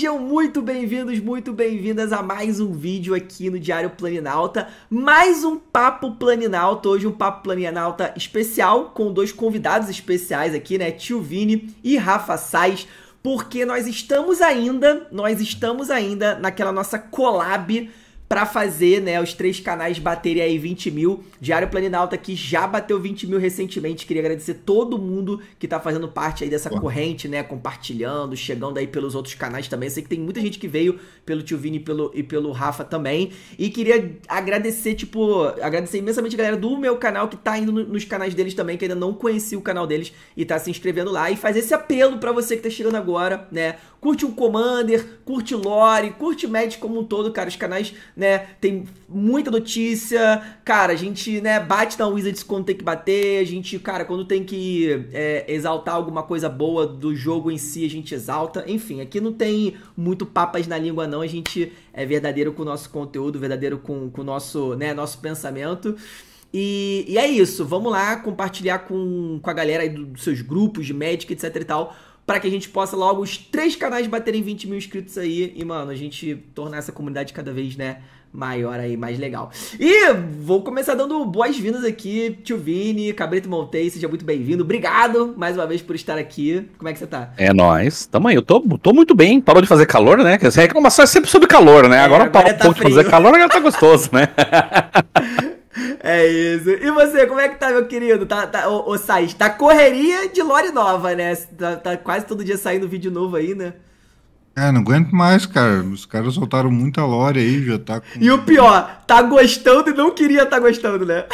Sejam muito bem-vindos, muito bem-vindas a mais um vídeo aqui no Diário Planinalta. Mais um Papo Planinalta, hoje um Papo Planinalta especial com dois convidados especiais aqui, né? Tio Vini e Rafa Sais porque nós estamos ainda, nós estamos ainda naquela nossa collab para fazer né, os três canais baterem aí 20 mil. Diário Planinalta que já bateu 20 mil recentemente. Queria agradecer todo mundo que tá fazendo parte aí dessa corrente, né? Compartilhando, chegando aí pelos outros canais também. Eu sei que tem muita gente que veio pelo Tio Vini e pelo, e pelo Rafa também. E queria agradecer, tipo, agradecer imensamente a galera do meu canal que tá indo nos canais deles também, que ainda não conhecia o canal deles e tá se inscrevendo lá. E fazer esse apelo para você que tá chegando agora, né? Curte o Commander, curte Lore, curte Magic como um todo, cara. Os canais né? Tem muita notícia. Cara, a gente, né, bate na Wizards quando tem que bater. A gente, cara, quando tem que é, exaltar alguma coisa boa do jogo em si, a gente exalta. Enfim, aqui não tem muito papas na língua, não. A gente é verdadeiro com o nosso conteúdo, verdadeiro com o nosso, né, nosso pensamento. E, e, é isso, vamos lá compartilhar com, com a galera aí dos seus grupos de Magic, etc e tal, para que a gente possa logo os três canais baterem 20 mil inscritos aí e, mano, a gente tornar essa comunidade cada vez, né, maior aí, mais legal. E vou começar dando boas-vindas aqui, tio Vini, Cabrito Montei, seja muito bem-vindo. Obrigado mais uma vez por estar aqui. Como é que você tá? É nóis. Tamo aí. Eu tô, tô muito bem. Parou de fazer calor, né? As reclamações é sempre sobre calor, né? É, agora agora tá um pouco de fazer calor, agora tá gostoso, né? É isso. E você, como é que tá, meu querido? Tá, tá, ô, ô tá correria de lore nova, né? Tá, tá quase todo dia saindo vídeo novo aí, né? É, não aguento mais, cara. Os caras soltaram muita lore aí, já tá com... E o pior, tá gostando e não queria tá gostando, né?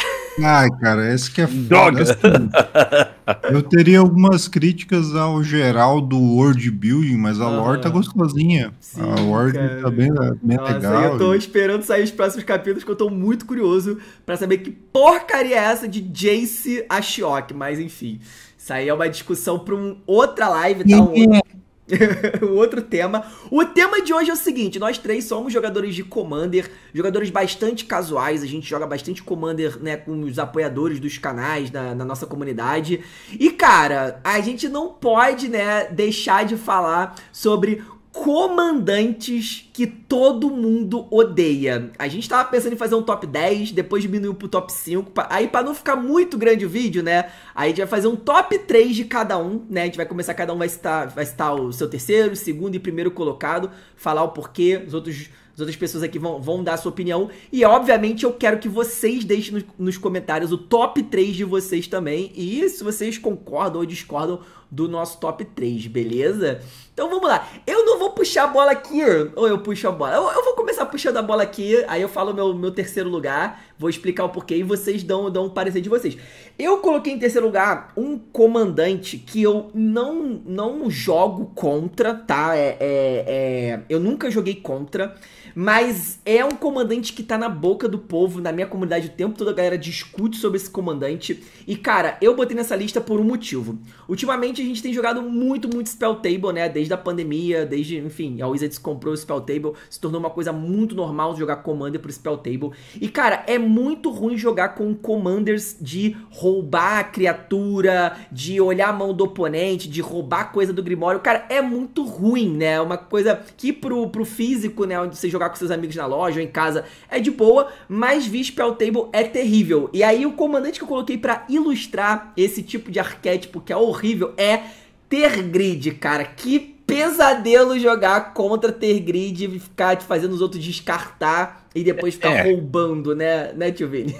Ai, cara, esse que é foda. Assim, eu teria algumas críticas ao geral do world building, mas a ah, lore tá ah. gostosinha. Sim, a lore tá cara. tá bem, bem Nossa, legal. Eu tô e... esperando sair os próximos capítulos, que eu tô muito curioso para saber que porcaria é essa de Jace Ashiok, mas enfim. Isso aí é uma discussão para um outra live, tá? É? Um o outro tema. O tema de hoje é o seguinte: nós três somos jogadores de Commander, jogadores bastante casuais. A gente joga bastante Commander, né, com os apoiadores dos canais da, na nossa comunidade. E cara, a gente não pode, né, deixar de falar sobre comandantes que todo mundo odeia. A gente tava pensando em fazer um top 10, depois diminuiu pro top 5. Pra... Aí, para não ficar muito grande o vídeo, né? Aí a gente vai fazer um top 3 de cada um, né? A gente vai começar, cada um vai citar, vai estar o seu terceiro, segundo e primeiro colocado, falar o porquê, os outros. As outras pessoas aqui vão, vão dar a sua opinião. E, obviamente, eu quero que vocês deixem nos, nos comentários o top 3 de vocês também. E se vocês concordam ou discordam do nosso top 3, beleza? Então vamos lá. Eu não vou puxar a bola aqui, ou eu puxo a bola. Eu, eu, vou começar puxando a bola aqui, aí eu falo meu, meu terceiro lugar, vou explicar o porquê e vocês dão, dão o um parecer de vocês. Eu coloquei em terceiro lugar um comandante que eu não, não jogo contra, tá? É, é, é eu nunca joguei contra. Mas é um comandante que tá na boca do povo, na minha comunidade o tempo todo a galera discute sobre esse comandante. E cara, eu botei nessa lista por um motivo. Ultimamente a gente tem jogado muito, muito Spell Table, né? Desde a pandemia, desde, enfim, a Wizards comprou o Spell Table, se tornou uma coisa muito normal jogar Commander pro Spell Table. E cara, é muito ruim jogar com Commanders de roubar a criatura, de olhar a mão do oponente, de roubar coisa do Grimório. Cara, é muito ruim, né? É uma coisa que pro, pro físico, né, onde você joga jogar com seus amigos na loja ou em casa é de boa, mas vir Spell Table é terrível. E aí o comandante que eu coloquei para ilustrar esse tipo de arquétipo que é horrível é ter grid cara. Que pesadelo jogar contra ter grid e ficar te fazendo os outros descartar e depois ficar é. roubando, né, né, tio Vini?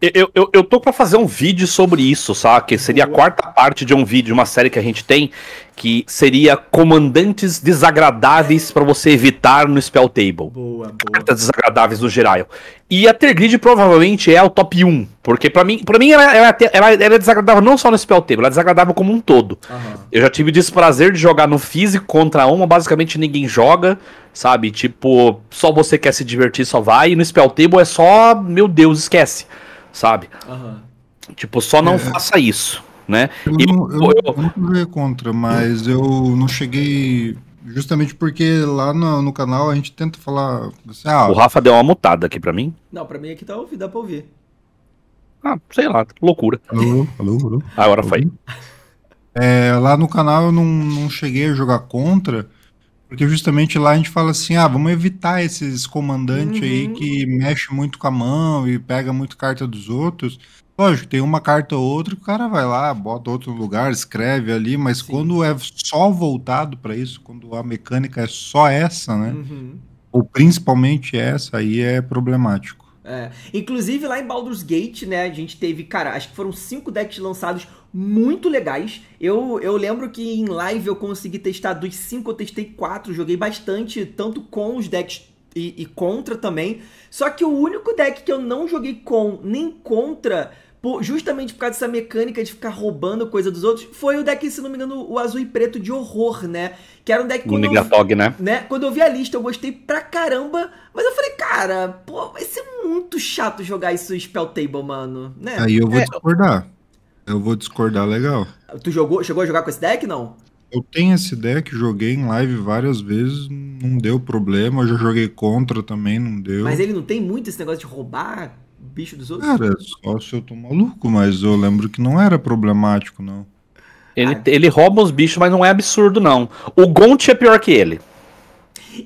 Eu, eu, eu tô para fazer um vídeo sobre isso, Que Seria a quarta parte de um vídeo, uma série que a gente tem, que seria comandantes desagradáveis para você evitar no spell table. Boa, boa. Cartas desagradáveis no geral. E a Tergrid provavelmente é o top 1, porque para mim, para mim ela, ela, ela, ela, é desagradável não só no spell table, ela é desagradável como um todo. Uhum. Eu já tive o desprazer de jogar no físico contra uma, basicamente ninguém joga, sabe? Tipo, só você quer se divertir, só vai, e no spell table é só, meu Deus, esquece sabe? Uhum. Tipo, só não é. faça isso, né? Eu, não, eu, eu, eu não contra, mas eu não cheguei Justamente porque lá no, no, canal a gente tenta falar. Assim, ah, o Rafa deu uma mutada aqui pra mim. Não, pra mim aqui tá ouvido, dá pra ouvir. Ah, sei lá, loucura. Alô, alô, alô. Agora foi. É, lá no canal eu não, não cheguei a jogar contra, porque justamente lá a gente fala assim, ah, vamos evitar esses comandantes uhum. aí que mexe muito com a mão e pega muito carta dos outros. Lógico, tem uma carta ou outra, o cara vai lá, bota outro lugar, escreve ali, mas Sim. quando é só voltado para isso, quando a mecânica é só essa, né? Uhum. Ou principalmente essa, aí é problemático. É. Inclusive lá em Baldur's Gate, né, a gente teve, cara, acho que foram cinco decks lançados, muito legais. Eu, eu lembro que em live eu consegui testar dos 5, eu testei 4, joguei bastante, tanto com os decks e, e, contra também. Só que o único deck que eu não joguei com nem contra, por, justamente por causa dessa mecânica de ficar roubando coisa dos outros, foi o deck, se não me engano, o azul e preto de horror, né? Que era um deck. Quando Negatog, né? né? Quando eu vi a lista, eu gostei pra caramba. Mas eu falei, cara, pô, vai ser muito chato jogar isso Spell Table, mano. Né? Aí eu vou é, discordar. Eu vou discordar legal. Tu jogou, chegou a jogar com esse deck, não? Eu tenho esse deck, joguei em live várias vezes, não deu problema. Eu já joguei contra também, não deu. Mas ele não tem muito esse negócio de roubar bicho dos outros? Cara, só se eu tô maluco, mas eu lembro que não era problemático, não. Ele, ah. ele rouba os bichos, mas não é absurdo, não. O Gont é pior que ele.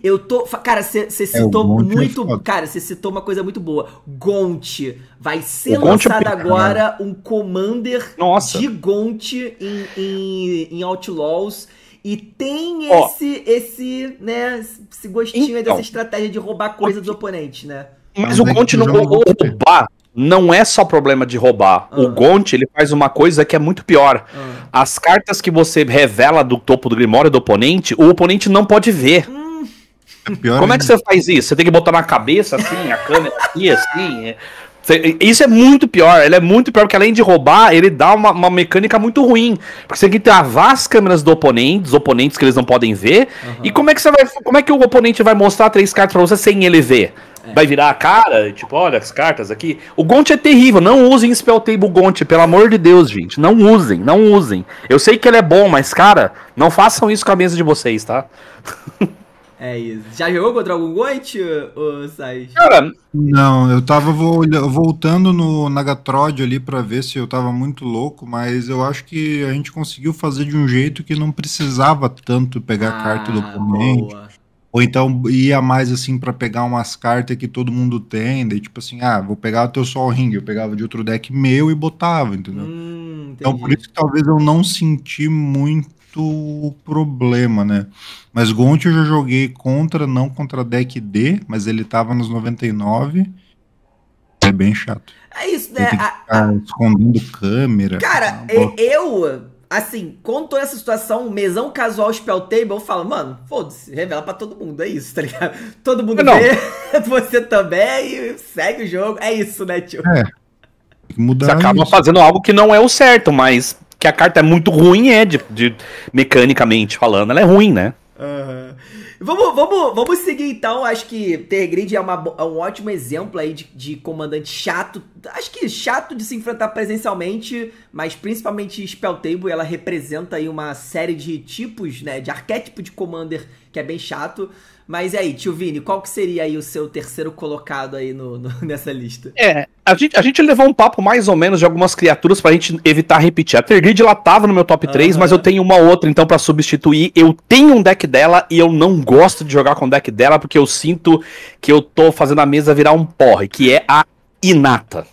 Eu tô. Cara, você é, citou é muito. Cara, você citou uma coisa muito boa. Gont. Vai ser é lançado agora né? um Commander Nossa. de Gont em, em, em Outlaws. E tem oh. esse, esse, né, esse gostinho então, dessa estratégia de roubar coisa dos oponentes, né? Mas, o Gont não roubar não é só problema de roubar. Uhum. O Gont, ele faz uma coisa que é muito pior. Uhum. As cartas que você revela do topo do grimório do oponente, o oponente não pode ver. Uhum. É como é que você faz isso? Você tem que botar na cabeça assim, a câmera aqui assim. É. Isso é muito pior. Ele é muito pior porque além de roubar, ele dá uma, uma, mecânica muito ruim. Porque você tem que travar as câmeras do oponente, dos oponentes que eles não podem ver. Uhum. E como é que você vai, como é que o oponente vai mostrar três cartas para você sem ele ver? É. Vai virar a cara, tipo, olha as cartas aqui. O Gont é terrível, não usem Spell Table Gont, pelo amor de Deus, gente. Não usem, não usem. Eu sei que ele é bom, mas, cara, não façam isso com a mesa de vocês, tá? É isso. Já jogou contra algum Goit, ô Saís? Cara, não, eu tava voltando no Nagatrod ali para ver se eu tava muito louco, mas eu acho que a gente conseguiu fazer de um jeito que não precisava tanto pegar ah, carta do oponente. Ou então ia mais assim para pegar umas cartas que todo mundo tem, daí tipo assim, ah, vou pegar o teu Sol Ring, eu pegava de outro deck meu e botava, entendeu? Hum, então por isso que talvez eu não senti muito muito problema, né? Mas Gont eu já joguei contra, não contra deck D, mas ele tava nos 99. É bem chato. É isso, né? A, a... Escondendo câmera. Cara, tá eu, assim, toda essa situação, mesão casual spell table, eu falo, mano, foda-se, revela pra todo mundo, é isso, tá ligado? Todo mundo não. vê, você também, segue o jogo, é isso, né, tio? É. Mudar você acaba isso. fazendo algo que não é o certo, mas que a carta é muito ruim, é, de, de mecanicamente falando, ela é ruim, né? Uhum. Vamos, vamos, vamos seguir então. Acho que Tergrid é, uma, é um ótimo exemplo aí de, de comandante chato. Acho que chato de se enfrentar presencialmente, mas principalmente Table, ela representa aí uma série de tipos, né? De arquétipo de commander que é bem chato. Mas e aí, tio Vini, qual que seria aí o seu terceiro colocado aí no, no, nessa lista? É, a gente, a gente levou um papo mais ou menos de algumas criaturas pra gente evitar repetir. A Tergrid ela tava no meu top 3, uhum. mas eu tenho uma outra então para substituir. Eu tenho um deck dela e eu não gosto de jogar com o deck dela porque eu sinto que eu tô fazendo a mesa virar um porre, que é a Inata.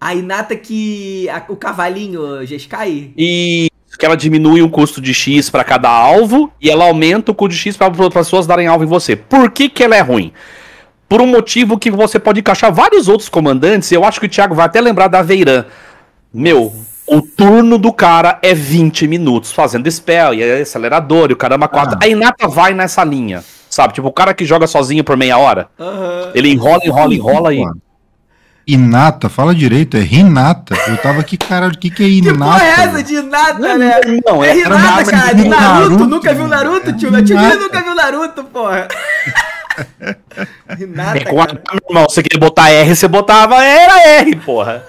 A Inata que. A, o cavalinho Jeskai? E que ela diminui o custo de X para cada alvo e ela aumenta o custo de X para as pessoas darem alvo em você. Por que, que ela é ruim? Por um motivo que você pode encaixar vários outros comandantes, eu acho que o Thiago vai até lembrar da Veiran. Meu, o turno do cara é 20 minutos fazendo spell, e é acelerador, e o caramba quatro. Ah. Aí Inata vai nessa linha, sabe? Tipo, o cara que joga sozinho por meia hora, ele enrola, enrola, enrola e. Inata, fala direito, é Renata. Eu tava, que caralho, o que, que é Inata? Que porra é essa de Inata, né? Não, é, Renata, cara, de é Naruto, Naruto, nunca viu Naruto, é tio? É tio nunca viu Naruto, porra. Renata, é, cara. irmão, você queria botar R, você botava, era R, porra.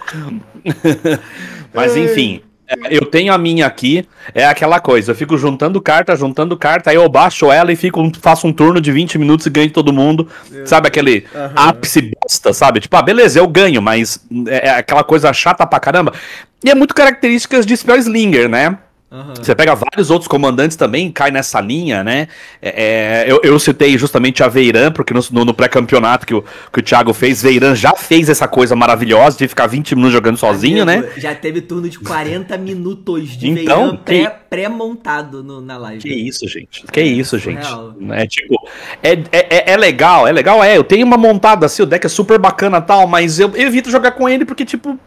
Mas enfim, eu tenho a minha aqui, é aquela coisa, eu fico juntando carta, juntando carta, aí eu baixo ela e fico, faço um turno de 20 minutos e ganho todo mundo. É. Sabe aquele uhum. ápice bosta, sabe? Tipo, ah, beleza, eu ganho, mas é, é aquela coisa chata pra caramba. E é muito características de Spell Slinger, né? Uhum. Você pega vários outros comandantes também, cai nessa linha, né? É, é eu, eu, citei justamente a Veiran, porque no, no pré-campeonato que o, que o Thiago fez, Veiran já fez essa coisa maravilhosa de ficar 20 minutos jogando sozinho, né? Já teve turno de 40 minutos de então, Veiran pré-montado pré na live. Que isso, gente. Que é, isso, gente. Né, tipo, é tipo, é, é, é, legal, é legal, é. Eu tenho uma montada assim, o deck é super bacana tal, mas eu evito jogar com ele porque, tipo,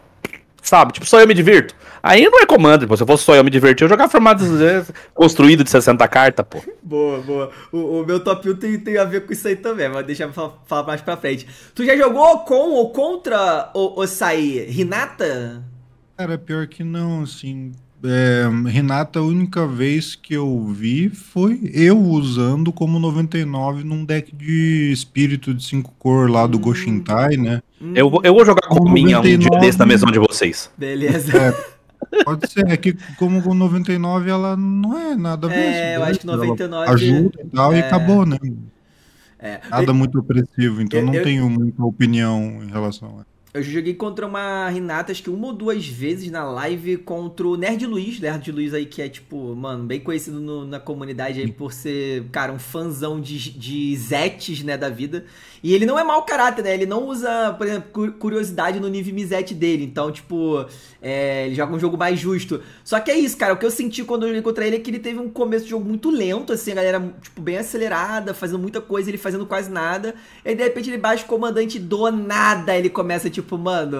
Sabe? Tipo, só eu me divirto. Aí não é comando, pô. Se eu fosse só eu me divertir, eu jogava formato construído de 60 cartas, pô. Boa, boa. O, o meu top 1 tem, tem, a ver com isso aí também, mas deixa eu falar, mais pra frente. Tu já jogou com ou contra o Sai? Rinata? Cara, pior que não, assim. É, Renata, a única vez que eu vi foi eu usando como 99 num deck de espírito de cinco cor lá do hum. Goshintai, né? Eu, eu vou jogar com minha 99... um dia desse na de vocês. Beleza. É, pode ser, é que como com 99 ela não é nada a é, ver. É, eu acho que 99 ajuda e tal é... e acabou, né? É. Nada muito opressivo, então eu, não tenho muita opinião em relação a isso. Eu joguei contra uma Renata, acho que uma ou duas vezes na live contra o Nerd Luiz. Nerd Luiz aí, que é, tipo, mano, bem conhecido no, na comunidade aí por ser, cara, um fanzão de, de Zetes, né, da vida. E ele não é mau caráter, né? Ele não usa, por exemplo, curiosidade no nível misete dele. Então, tipo, é, ele joga um jogo mais justo. Só que é isso, cara. O que eu senti quando eu encontrei ele é que ele teve um começo de jogo muito lento, assim, a galera, tipo, bem acelerada, fazendo muita coisa, ele fazendo quase nada. E de repente ele baixa o comandante do nada. Ele começa, tipo, mano,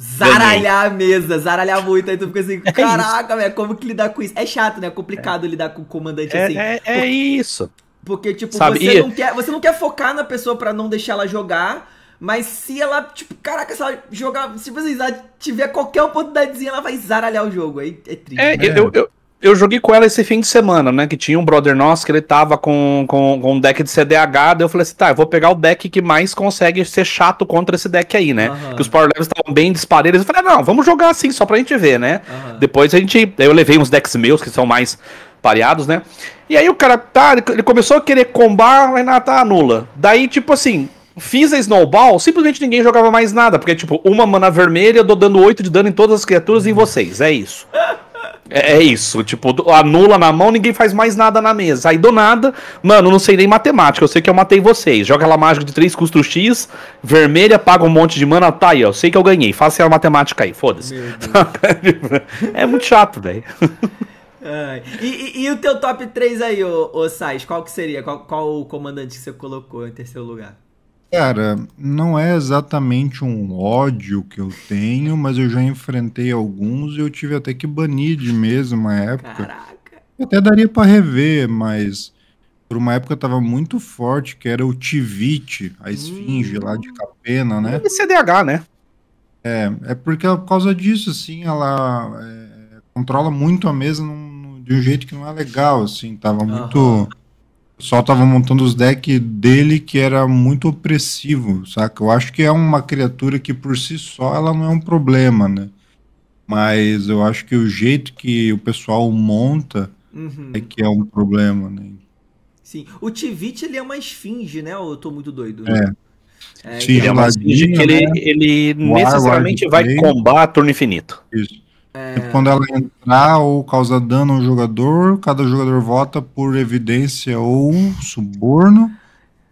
zaralhar a mesa, zaralhar muito. Aí tu fica assim, é caraca, velho, como que lidar com isso? É chato, né? É complicado lidar com o comandante é, assim. É, é, é isso. Porque, tipo, Sabe? Você, e... não quer, você não quer focar na pessoa para não deixar ela jogar. Mas se ela, tipo, caraca, se ela jogar, se você tiver qualquer oportunidadezinha, ela vai zaralhar o jogo. Aí é triste. É, é, eu, eu, eu joguei com ela esse fim de semana, né? Que tinha um brother nosso que ele tava com, com, com um deck de CDH. Daí eu falei assim: tá, eu vou pegar o deck que mais consegue ser chato contra esse deck aí, né? Uhum. Que os power levels estavam bem disparelhos. Eu falei: ah, não, vamos jogar assim, só pra gente ver, né? Uhum. Depois a gente. Daí eu levei uns decks meus que são mais pareados, né? E aí o cara, tá, ele começou a querer combar, mas nada tá nula. Daí, tipo assim, fiz a Snowball, simplesmente ninguém jogava mais nada, porque, tipo, uma mana vermelha, eu tô dando 8 de dano em todas as criaturas e em vocês, é isso. É, é isso, tipo, anula na mão, ninguém faz mais nada na mesa. Aí do nada, mano, não sei nem matemática, eu sei que eu matei vocês. Joga ela mágica de 3, custo X, vermelha, paga um monte de mana, tá aí, eu sei que eu ganhei. Faça a matemática aí, foda-se. é muito chato, velho. E, e, e, o teu top 3 aí, ô, ô Sais, qual que seria? Qual, qual o comandante que você colocou em terceiro lugar? Cara, não é exatamente um ódio que eu tenho, mas eu já enfrentei alguns e eu tive até que banir de mesa uma época. Caraca. Eu até daria para rever, mas por uma época tava muito forte, que era o Tivite, a esfinge hum. lá de hum. Capena, né? E CDH, é né? É, é porque por causa disso, assim, ela é, controla muito a mesa num de um jeito que não é legal, assim, tava muito. O pessoal tava montando os decks dele que era muito opressivo, saca? Eu acho que é uma criatura que por si só ela não é um problema, né? Mas eu acho que o jeito que o pessoal monta uhum. é que é um problema, né? Sim. O Tivit, ele é uma esfinge, né? Eu tô muito doido. Né? É. é. Sim, então, ele é uma esfinge que ele, né? ele necessariamente vai combar turno infinito. Isso. É... Quando ela entrar ou causa dano ao jogador, cada jogador vota por evidência ou suborno.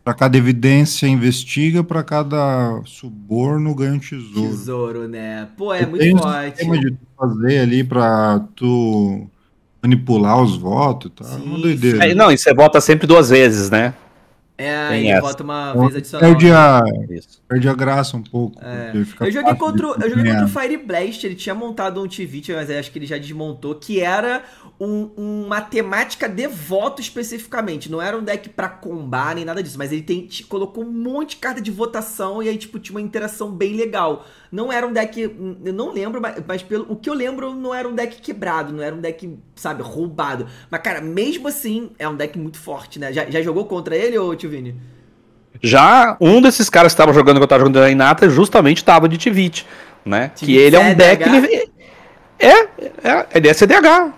Para cada evidência investiga, para cada suborno ganha um tesouro. Tesouro, né? Pô, é Eu muito forte. Tem um de fazer ali para tu manipular os votos, tá? Sim. Uma doideira. É, não, e você vota sempre duas vezes, né? É, aí essa. bota uma vez adicional. Perde a, né? perde a graça um pouco. É. Eu joguei, contra, eu joguei contra o Fire Blast, ele tinha montado um Tivit, mas acho que ele já desmontou, que era um, uma temática de voto especificamente. Não era um deck pra combar nem nada disso, mas ele tem, colocou um monte de carta de votação e aí tipo, tinha uma interação bem legal. Não era um deck, hum, eu não lembro, mas, mas pelo o que eu lembro, não era um deck quebrado, não era um deck, sabe, roubado. Mas cara, mesmo assim, é um deck muito forte, né? Já, já jogou contra ele ou tio Vini. Já um desses caras que estava jogando que eu estava jogando na Inata justamente estava de Tivit, né? Tivit que ele é um CDH. deck. Ele... É, é, é, ele é CDH.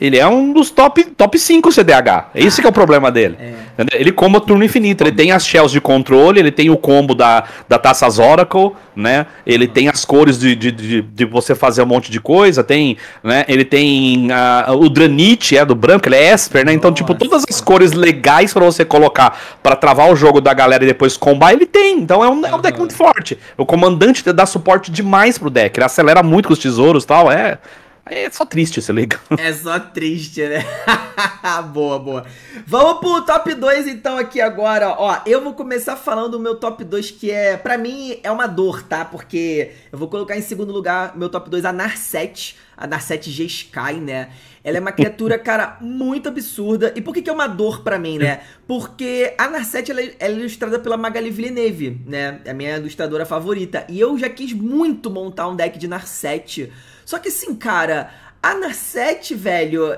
Ele é um dos top, top 5 CDH. Esse é o problema dele. É. Ele comba turno infinito. Ele tem as shells de controle, ele tem o combo da, da Taças Oracle, né? Ele tem as cores de, de, de, de você fazer um monte de coisa. Tem, né? Ele tem uh, o Dranite, é do branco, ele é Esper, né? Então, tipo, Nossa. tipo, todas as cores legais para você colocar para travar o jogo da galera e depois combar, ele tem. Então é um, é um deck muito forte. O comandante dá suporte demais pro deck. Ele acelera muito com os tesouros e tal. É é só triste esse legal. É só triste, né? boa, boa. Vamos pro top 2 então aqui agora. Ó, eu vou começar falando o meu top 2 que é, para mim é uma dor, tá? Porque eu vou colocar em segundo lugar meu top 2 a Narset, a Narset G Sky, né? Ela é uma criatura, cara, muito absurda. E por que, que é uma dor para mim, né? Porque a Narset ela, é, ela, é ilustrada pela Magali Villeneuve, né? É a minha ilustradora favorita. E eu já quis muito montar um deck de Narset só que assim, cara, a Narset, velho,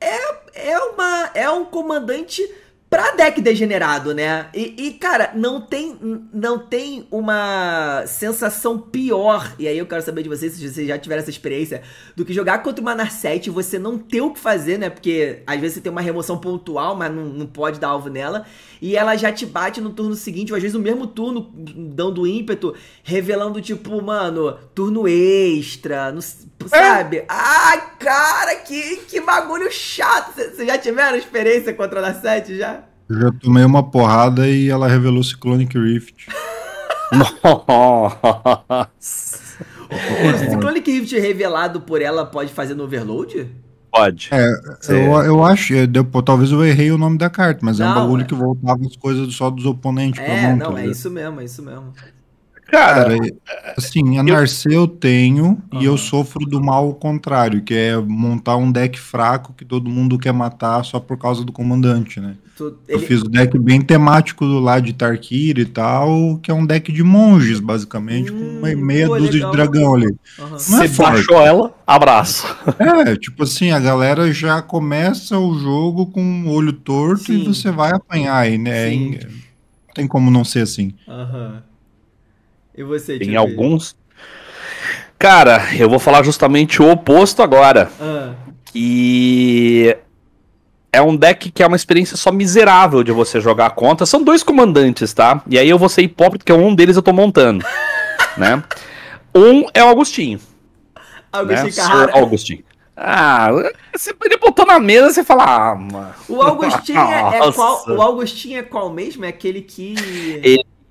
é, é, uma, é um comandante pra deck degenerado, né? E, e, cara, não tem, não tem uma sensação pior. E aí eu quero saber de vocês se vocês já tiveram essa experiência do que jogar contra uma Narset e você não ter o que fazer, né? Porque às vezes você tem uma remoção pontual, mas não, não pode dar alvo nela. E ela já te bate no turno seguinte, ou às vezes no mesmo turno, dando ímpeto, revelando, tipo, mano, turno extra. sei... É? Sabe? É? Ai, cara, que, que bagulho chato. Vocês já tiveram experiência contra a Trona 7 já? Eu já tomei uma porrada e ela revelou Cyclonic Rift. o Cyclonic Rift revelado por ela pode fazer no overload? Pode. É, eu, eu acho, eu, talvez eu errei o nome da carta, mas não, é um bagulho é... que voltava as coisas só dos oponentes. É, pra mão, não, tá é isso mesmo, é isso mesmo. Cara, Cara assim, a Narceu eu... eu tenho uhum. e eu sofro do mal contrário, que é montar um deck fraco que todo mundo quer matar só por causa do comandante, né? Tu... Eu fiz um deck bem temático lá de Tarkir e tal, que é um deck de monges, basicamente, hum, com meia dúzia legal. de dragão ali. Uhum. Você é baixou ela, abraço. É, tipo assim, a galera já começa o jogo com o um olho torto Sim. e você vai apanhar, aí né? Sim. Tem como não ser assim. Aham. Uhum. E você, Tem alguns. Cara, eu vou falar justamente o oposto agora. Ah. Que é um deck que é uma experiência só miserável de você jogar a conta. São dois comandantes, tá? E aí eu vou ser hipócrita, que um deles eu tô montando. né? Um é o Agostinho. Né? Agostinho né? Ah, você, ele botou na mesa você fala, ah, mano. O Augustinho é, é qual, o Augustinho é qual mesmo? É aquele que.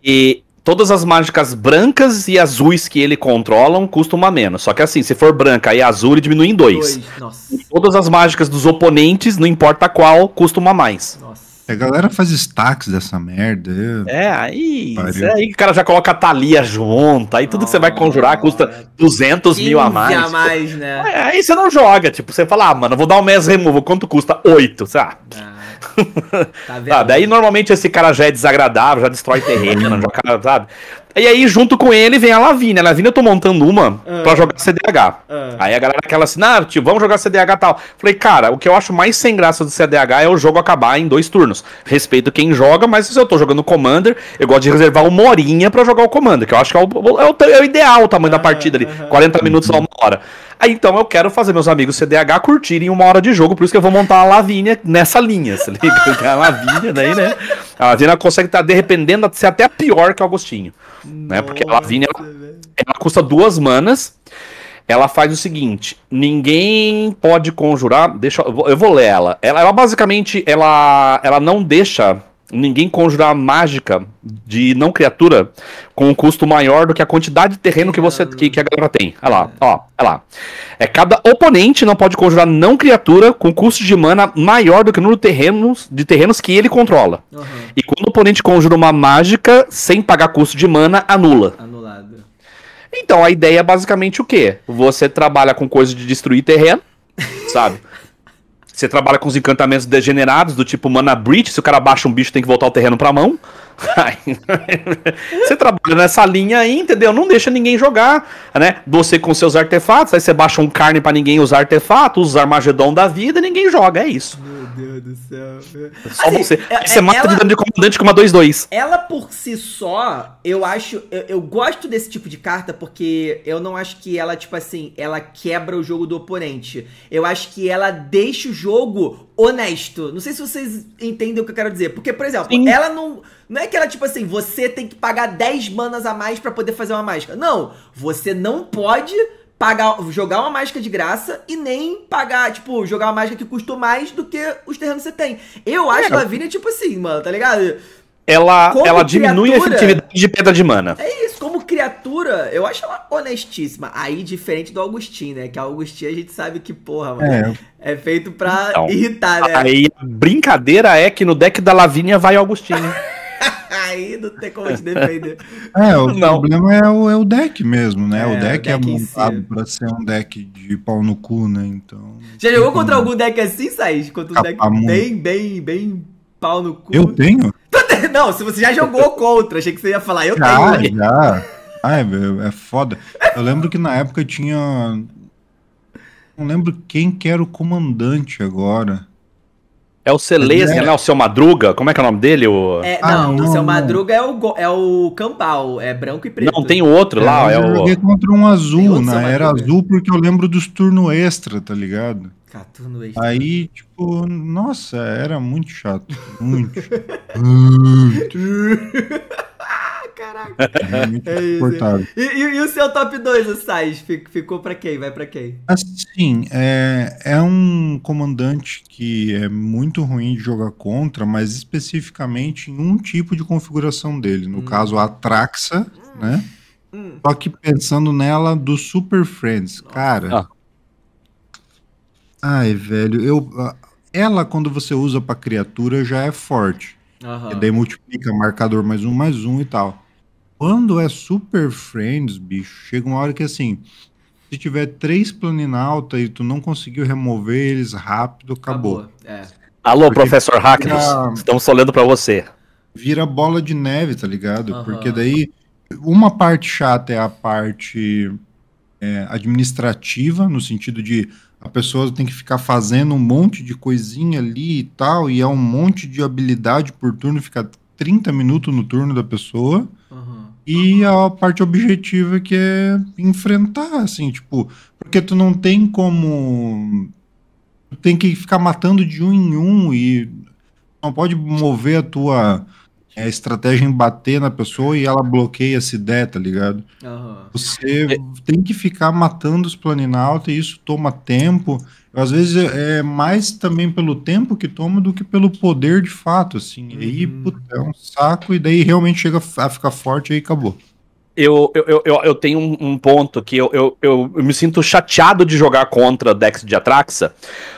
Ele, todas as mágicas brancas e azuis que ele controlam custam uma menos. Só que assim, se for branca e azul, ele diminui em dois. dois todas as mágicas dos oponentes, não importa qual, custam uma mais. Nossa. A galera faz stacks dessa merda. É, aí. É aí que o cara já coloca a Thalia junto. Aí tudo oh, que você vai conjurar custa 200 mil a mais. a mais, né? Aí, é, aí você não joga. Tipo, você fala, ah, mano, vou dar um mês removal. Quanto custa? Oito, Sabe? Ah. Tá vendo? Sabe? Aí normalmente esse cara já é desagradável, já destrói terreno, já, sabe? E aí, junto com ele, vem a lavina. A lavina eu tô montando uma ah. pra jogar CDH. Ah. Aí a galera aquela assim, ah, tio, vamos jogar CDH e tal. Falei, cara, o que eu acho mais sem graça do CDH é o jogo acabar em dois turnos. Respeito quem joga, mas se eu tô jogando Commander, eu gosto de reservar uma horinha pra jogar o Commander, que eu acho que é o, é o, é o ideal o tamanho da ah, partida ali. 40 ah, minutos a uma hora. Aí então eu quero fazer meus amigos CDH curtirem uma hora de jogo, por isso que eu vou montar a Lavínia nessa linha, se liga? A Lavínia daí, né? A Lavínia consegue estar tá, de repente, ser até pior que o Agostinho né? Porque a Lavinia ela, ela, custa duas manas. Ela faz o seguinte: ninguém pode conjurar. Deixa eu vou ler ela. Ela, ela basicamente ela, ela não deixa ninguém conjurar a mágica de não criatura com um custo maior do que a quantidade de terreno que você que, que a galera tem. Olha lá, ó, olha lá. É cada oponente não pode conjurar não criatura com custo de mana maior do que o número de terrenos, de terrenos que ele controla. Uhum. E quando o oponente conjura uma mágica sem pagar custo de mana, anula. Anulado. Então a ideia é basicamente o quê? Você trabalha com coisa de destruir terreno, sabe? Você trabalha com os encantamentos degenerados, do tipo Mana Breach, se o cara baixa um bicho, tem que voltar o terreno pra mão. você trabalha nessa linha aí, entendeu? Não deixa ninguém jogar, né? Você com seus artefatos, aí você baixa um carne para ninguém usar artefato, usa Armagedon da vida, ninguém joga, é isso. Deus do céu. É só assim, você. É, você é, mata de dano de comandante com uma 2-2. Ela por si só, eu acho. Eu, eu, gosto desse tipo de carta porque eu não acho que ela, tipo assim, ela quebra o jogo do oponente. Eu acho que ela deixa o jogo honesto. Não sei se vocês entendem o que eu quero dizer. Porque, por exemplo, Sim. ela não. Não é que ela, tipo assim, você tem que pagar 10 manas a mais para poder fazer uma mágica. Não. Você não pode pagar, jogar uma mágica de graça e nem pagar, tipo, jogar uma mágica que custou mais do que os terrenos que você tem. Eu acho é. a é tipo assim, mano, tá ligado? Ela, ela criatura, diminui a efetividade de pedra de mana. É isso, como criatura, eu acho ela honestíssima. Aí, diferente do Augustin, né? Que a Augustin a gente sabe que, porra, mano, é, é feito pra então, irritar, né? Aí a brincadeira é que no deck da Lavínia vai Augustin, Aí não tem como te defender. É, o não. problema é o, é o deck mesmo, né? É, o, deck o, deck é montado si. pra ser um deck de pau no cu, né? Então. Já jogou contra algum deck assim, Saís? Contra um deck bem, bem, bem pau no cu. Eu tenho? Não, se você já jogou contra, achei que você ia falar, eu já, tenho. Já, Ai, é foda. Eu lembro que na época tinha. Não lembro quem que era o comandante agora. É o Celeste, é, assim, né? O seu Madruga. Como é que é o nome dele? O... É, não, ah, não, o seu Madruga é o, é o Campal, é branco e preto. Não, tem outro é, lá. É eu é joguei o... contra um azul, né? Era azul porque eu lembro dos turno extra, tá ligado? Caturno extra. Aí, tipo, nossa, era muito chato. Muito. muito caraca. É muito é insuportável. E, e, e, o seu top 2, o Sais, ficou para quem? Vai para quem? Assim, é, é um comandante que é muito ruim de jogar contra, mas especificamente em um tipo de configuração dele. No hum. caso, a Traxa, hum. né? Hum. Só que pensando nela do Super Friends, Nossa. cara. Ah. Ai, velho, eu. Ela, quando você usa pra criatura, já é forte. Uhum. E daí multiplica marcador mais um, mais um e tal. Quando é Super Friends, bicho, chega uma hora que assim, se tiver três planinalta e tu não conseguiu remover eles rápido, acabou. acabou. É. Alô, Porque professor Hackness, estamos olhando para você. Vira bola de neve, tá ligado? Uhum. Porque daí uma parte chata é a parte é, administrativa, no sentido de a pessoa tem que ficar fazendo um monte de coisinha ali e tal, e é um monte de habilidade por turno, fica 30 minutos no turno da pessoa. Uhum. E a parte objetiva que é enfrentar, assim, tipo, porque tu não tem como. Tu tem que ficar matando de um em um e não pode mover a tua é, estratégia em bater na pessoa e ela bloqueia essa ideia, tá ligado? Uhum. Você é... tem que ficar matando os planinautas e isso toma tempo às vezes é, é mais também pelo tempo que toma do que pelo poder de fato, assim. Uhum. E aí, uhum. puta, é um saco, e daí realmente chega a ficar forte e aí acabou eu, eu, eu, eu tenho um, um ponto que eu, eu, eu, eu me sinto chateado de jogar contra Dex de Atraxa,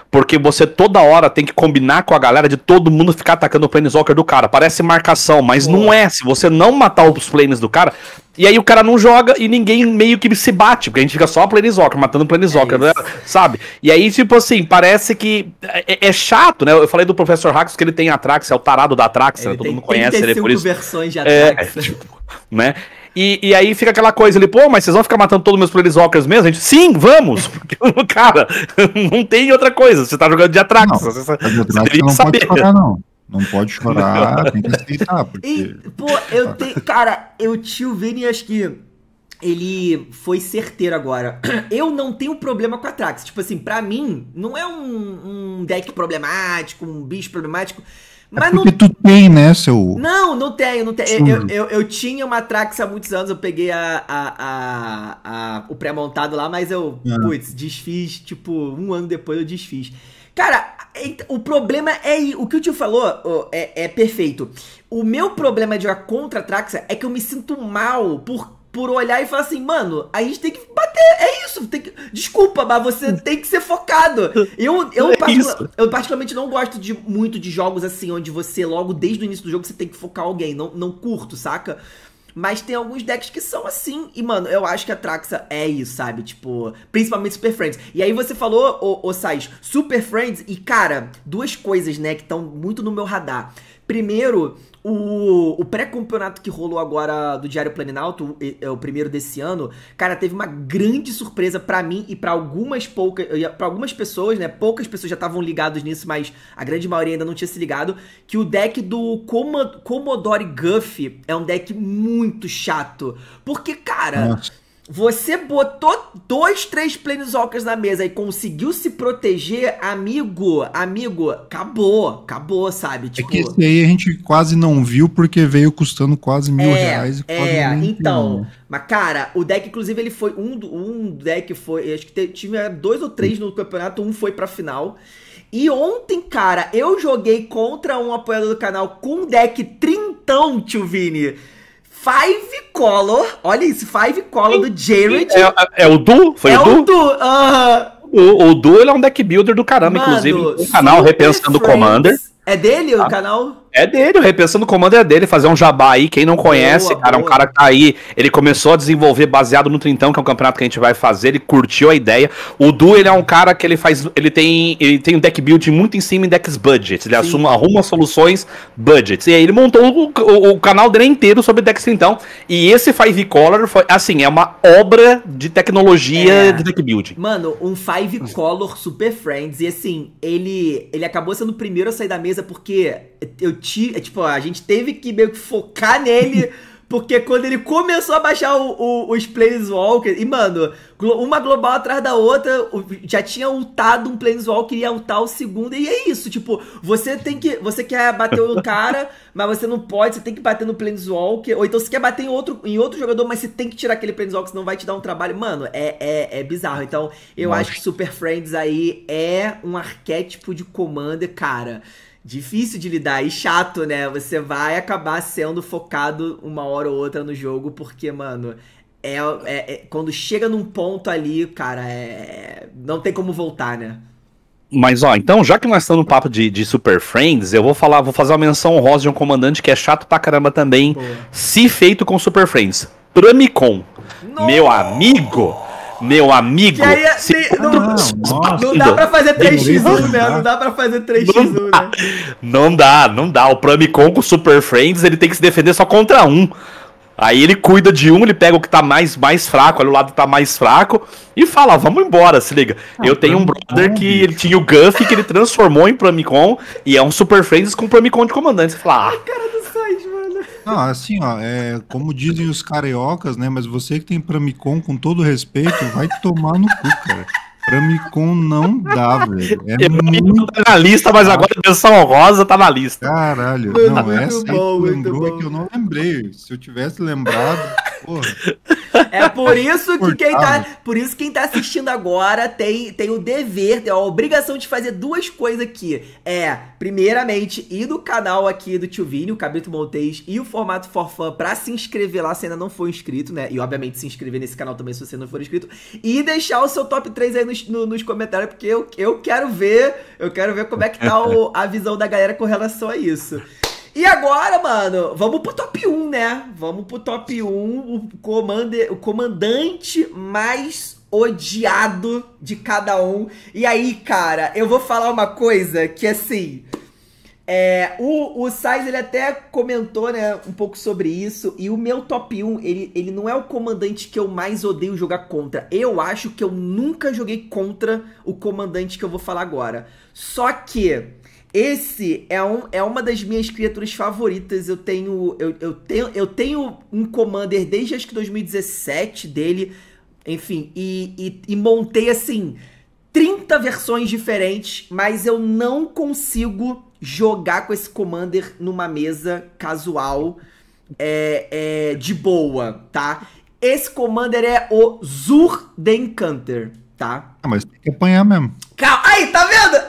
porque você toda hora tem que combinar com a galera de todo mundo ficar atacando o Planeswalker do cara. Parece marcação, mas Pô. não é. Se você não matar os planes do cara, e aí o cara não joga e ninguém meio que se bate, porque a gente fica só Planeswalker, matando Planeswalker, é né? sabe? E aí, tipo assim, parece que é, é, chato, né? Eu falei do Professor hacks que ele tem Atraxa, é o tarado da Atraxa, né? todo mundo conhece ele é por isso. versões de é, Atraxa. É, tipo, né? E, e aí fica aquela coisa ali, pô, mas vocês vão ficar matando todos os meus Planeswalkers mesmo? A gente, sim, vamos! Porque, cara, não tem outra coisa. Você tá jogando de Atrax. Não, você, você deveria não saber. Pode chorar, não. Não pode chorar, não. tem que aceitar. Porque... E, pô, eu tenho. Cara, eu tio Vini, acho que ele foi certeiro agora. Eu não tenho problema com a Trax. Tipo assim, pra mim, não é um, um, deck problemático, um bicho problemático. É mas é porque não... tu tem, né, seu. Não, não tenho, não tenho. Eu, eu, eu, tinha uma Trax há muitos anos, eu peguei a, a, a, a o pré-montado lá, mas eu, é. putz, desfiz, tipo, um ano depois eu desfiz. Cara, o problema é. O que o tio falou é, é perfeito. O meu problema de uma contra-traxa é que eu me sinto mal por por olhar e falar assim, mano, a gente tem que bater, é isso, tem que, desculpa, mas você tem que ser focado. Eu, eu, é particular, eu particularmente não gosto de muito de jogos assim, onde você logo desde o início do jogo você tem que focar alguém, não, não curto, saca? Mas tem alguns decks que são assim. E, mano, eu acho que a Traxa é isso, sabe? Tipo, principalmente Super Friends. E aí você falou, ô, ô Sais, Super Friends. E, cara, duas coisas, né, que estão muito no meu radar. Primeiro, o, o pré-campeonato que rolou agora do Diário Planinalto, é o primeiro desse ano, cara, teve uma grande surpresa para mim e para algumas poucas, para algumas pessoas, né? Poucas pessoas já estavam ligadas nisso, mas a grande maioria ainda não tinha se ligado que o deck do Comodori Guff é um deck muito chato. Porque, cara, Nossa você botou dois, três planeswalkers na mesa e conseguiu se proteger, amigo, amigo, acabou, acabou, sabe? Tipo... É que tipo esse aí a gente quase não viu porque veio custando quase mil é, reais. é, então, mas cara, o deck, inclusive, ele foi, um, um deck foi, acho que tinha dois ou três no campeonato, um foi pra final. E ontem, cara, eu joguei contra um apoiador do canal com um deck trintão, tio Vini. Five Color. Olha isso, Five Color do Jared. É, é, é o Du? Foi é o Du? o Du, uh... o, o Du ele é um deck builder do caramba, Mano, inclusive. O canal Repensando Friends. Commander. É dele o ah. canal? É dele, o Repensando Comando é dele, fazer um jabá aí, quem não conhece, boa, cara, boa. um cara que tá aí, ele começou a desenvolver baseado no Trintão, que é um campeonato que a gente vai fazer, ele curtiu a ideia. O Du, ele é um cara que ele faz, ele tem, ele tem um deck build muito em cima em decks budget. ele assume assuma, arruma soluções budgets, e aí ele montou o, o, o canal dele inteiro sobre decks Trintão, e esse Five Color foi, assim, é uma obra de tecnologia é. de deck build. Mano, um Five Color Super Friends, e assim, ele, ele acabou sendo o primeiro a sair da mesa porque eu tive. É, tipo, a gente teve que meio que focar nele. Porque quando ele começou a baixar o, o, os Planeswalkers, e mano, uma global atrás da outra, já tinha ultado um Planeswalker e ia ultar o segundo, e é isso, tipo, você tem que, você quer bater o cara, mas você não pode, você tem que bater no Planeswalker, ou então você quer bater em outro, em outro jogador, mas você tem que tirar aquele Planeswalker, senão vai te dar um trabalho, mano, é, é, é bizarro, então eu Nossa. acho que Super Friends aí é um arquétipo de Commander, cara, difícil de lidar e chato, né? Você vai acabar sendo focado uma hora ou outra no jogo, porque, mano, é, é, é quando chega num ponto ali, cara, é, não tem como voltar, né? Mas ó, então, já que nós estamos no papo de, de Super Friends, eu vou falar, vou fazer uma menção honrosa de um comandante que é chato pra caramba também, Pô. se feito com Super Friends. Tramicon. Meu amigo! meu amigo. E aí, é, se... tem, ah, não, nossa, não, dá pra fazer 3x1, né? Não dá pra fazer 3x1, não né? Não dá, não dá. O Pramicon com o Super Friends, ele tem que se defender só contra um. Aí ele cuida de um, ele pega o que tá mais, mais fraco, olha o lado que tá mais fraco, e fala, vamos embora, se liga. Ah, eu tenho um brother que ele tinha o Guff, que ele transformou em Pramicon, e é um Super Friends com o Pramicon de comandante. Você fala, ah, cara do site, não, assim, ó, é, como dizem os cariocas, né? Mas você que tem Pramicon, com todo respeito, vai tomar no cu, cara. Pramicon não dá, velho. É eu muito... tá na lista, mas agora a São Rosa tá na lista. Caralho, não, essa bom, aí lembrou é que eu não lembrei. Se eu tivesse lembrado. É por isso que quem tá, por isso quem tá assistindo agora tem, tem o dever, tem a obrigação de fazer duas coisas aqui. É, primeiramente, ir no canal aqui do Tio Vini, o Cabrito Montes e o Formato Forfã para se inscrever lá se ainda não for inscrito, né? E obviamente se inscrever nesse canal também se você não for inscrito e deixar o seu top 3 aí nos, no, nos comentários porque eu, eu quero ver, eu quero ver como é que tá o, a visão da galera com relação a isso. E agora, mano, vamos pro top 1, né? Vamos pro top 1, o, comande, o comandante mais odiado de cada um. E aí, cara, eu vou falar uma coisa que assim. É, o, o Sainz, ele até comentou, né, um pouco sobre isso. E o meu top 1, ele, ele não é o comandante que eu mais odeio jogar contra. Eu acho que eu nunca joguei contra o comandante que eu vou falar agora. Só que esse é, um, é uma das minhas criaturas favoritas. Eu tenho, eu, eu tenho, eu tenho um Commander desde acho que 2017 dele. Enfim, e, e, e montei assim 30 versões diferentes, mas eu não consigo jogar com esse Commander numa mesa casual é, é, de boa, tá? Esse Commander é o Zur the Encanter, tá? Ah, mas tem que apanhar mesmo. Calma, aí, tá vendo?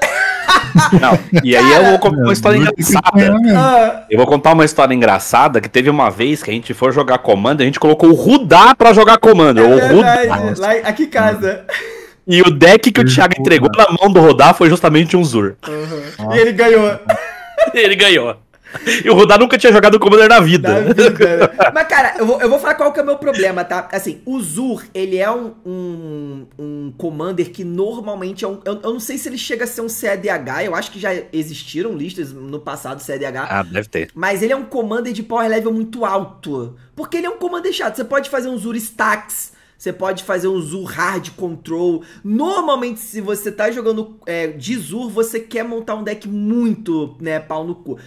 Não, e aí eu vou contar uma história engraçada. Eu vou contar uma história engraçada que teve uma vez que a gente foi jogar comando, a gente colocou o Rudá pra jogar comando. É o Rudá. Lá, aqui casa. E o deck que o Thiago entregou né? na mão do Rudá foi justamente um Zur. Uhum. E ele ganhou. ele ganhou. E o Rudá nunca tinha jogado Commander na vida. Na vida. Né? Mas, cara, eu vou, eu vou falar qual que é o meu problema, tá? Assim, o Zur, ele é um, um, um Commander que normalmente é um... Eu, eu, não sei se ele chega a ser um CDH, eu acho que já existiram listas no passado CDH. Ah, deve ter. Mas ele é um Commander de power level muito alto. Porque ele é um Commander chato. Você pode fazer um Zur Stacks... Você pode fazer um Zur Hard Control. Normalmente, se você tá jogando é, de Zur, você quer montar um deck muito, né, pau no cu.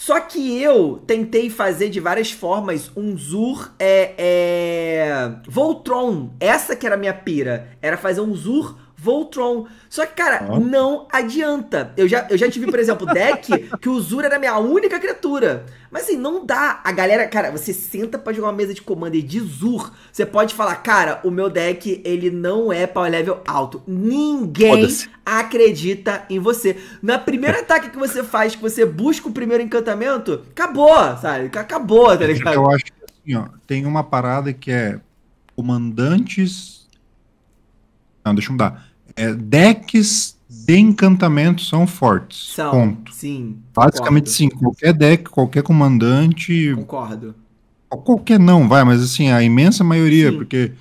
Só que eu tentei fazer de várias formas um Zur é, é, Voltron. Essa que era a minha pira. Era fazer um Zur Voltron. Só que, cara, ah. não adianta. Eu já, eu já tive, por exemplo, deck que o Zura era a minha única criatura. Mas assim, não dá. A galera, cara, você senta pra jogar uma mesa de comando de Zur. Você pode falar, cara, o meu deck, ele não é power level alto. Ninguém acredita em você. Na primeira ataque que você faz, que você busca o primeiro encantamento, acabou, sabe? Acabou, tá ligado? Eu acho que assim, ó, tem uma parada que é comandantes. Não, deixa eu mudar é, decks de encantamento são fortes. São. Ponto. Sim. Basicamente concordo. sim. Qualquer deck, qualquer comandante. Concordo. Qualquer não, vai, mas assim, a imensa maioria, sim. porque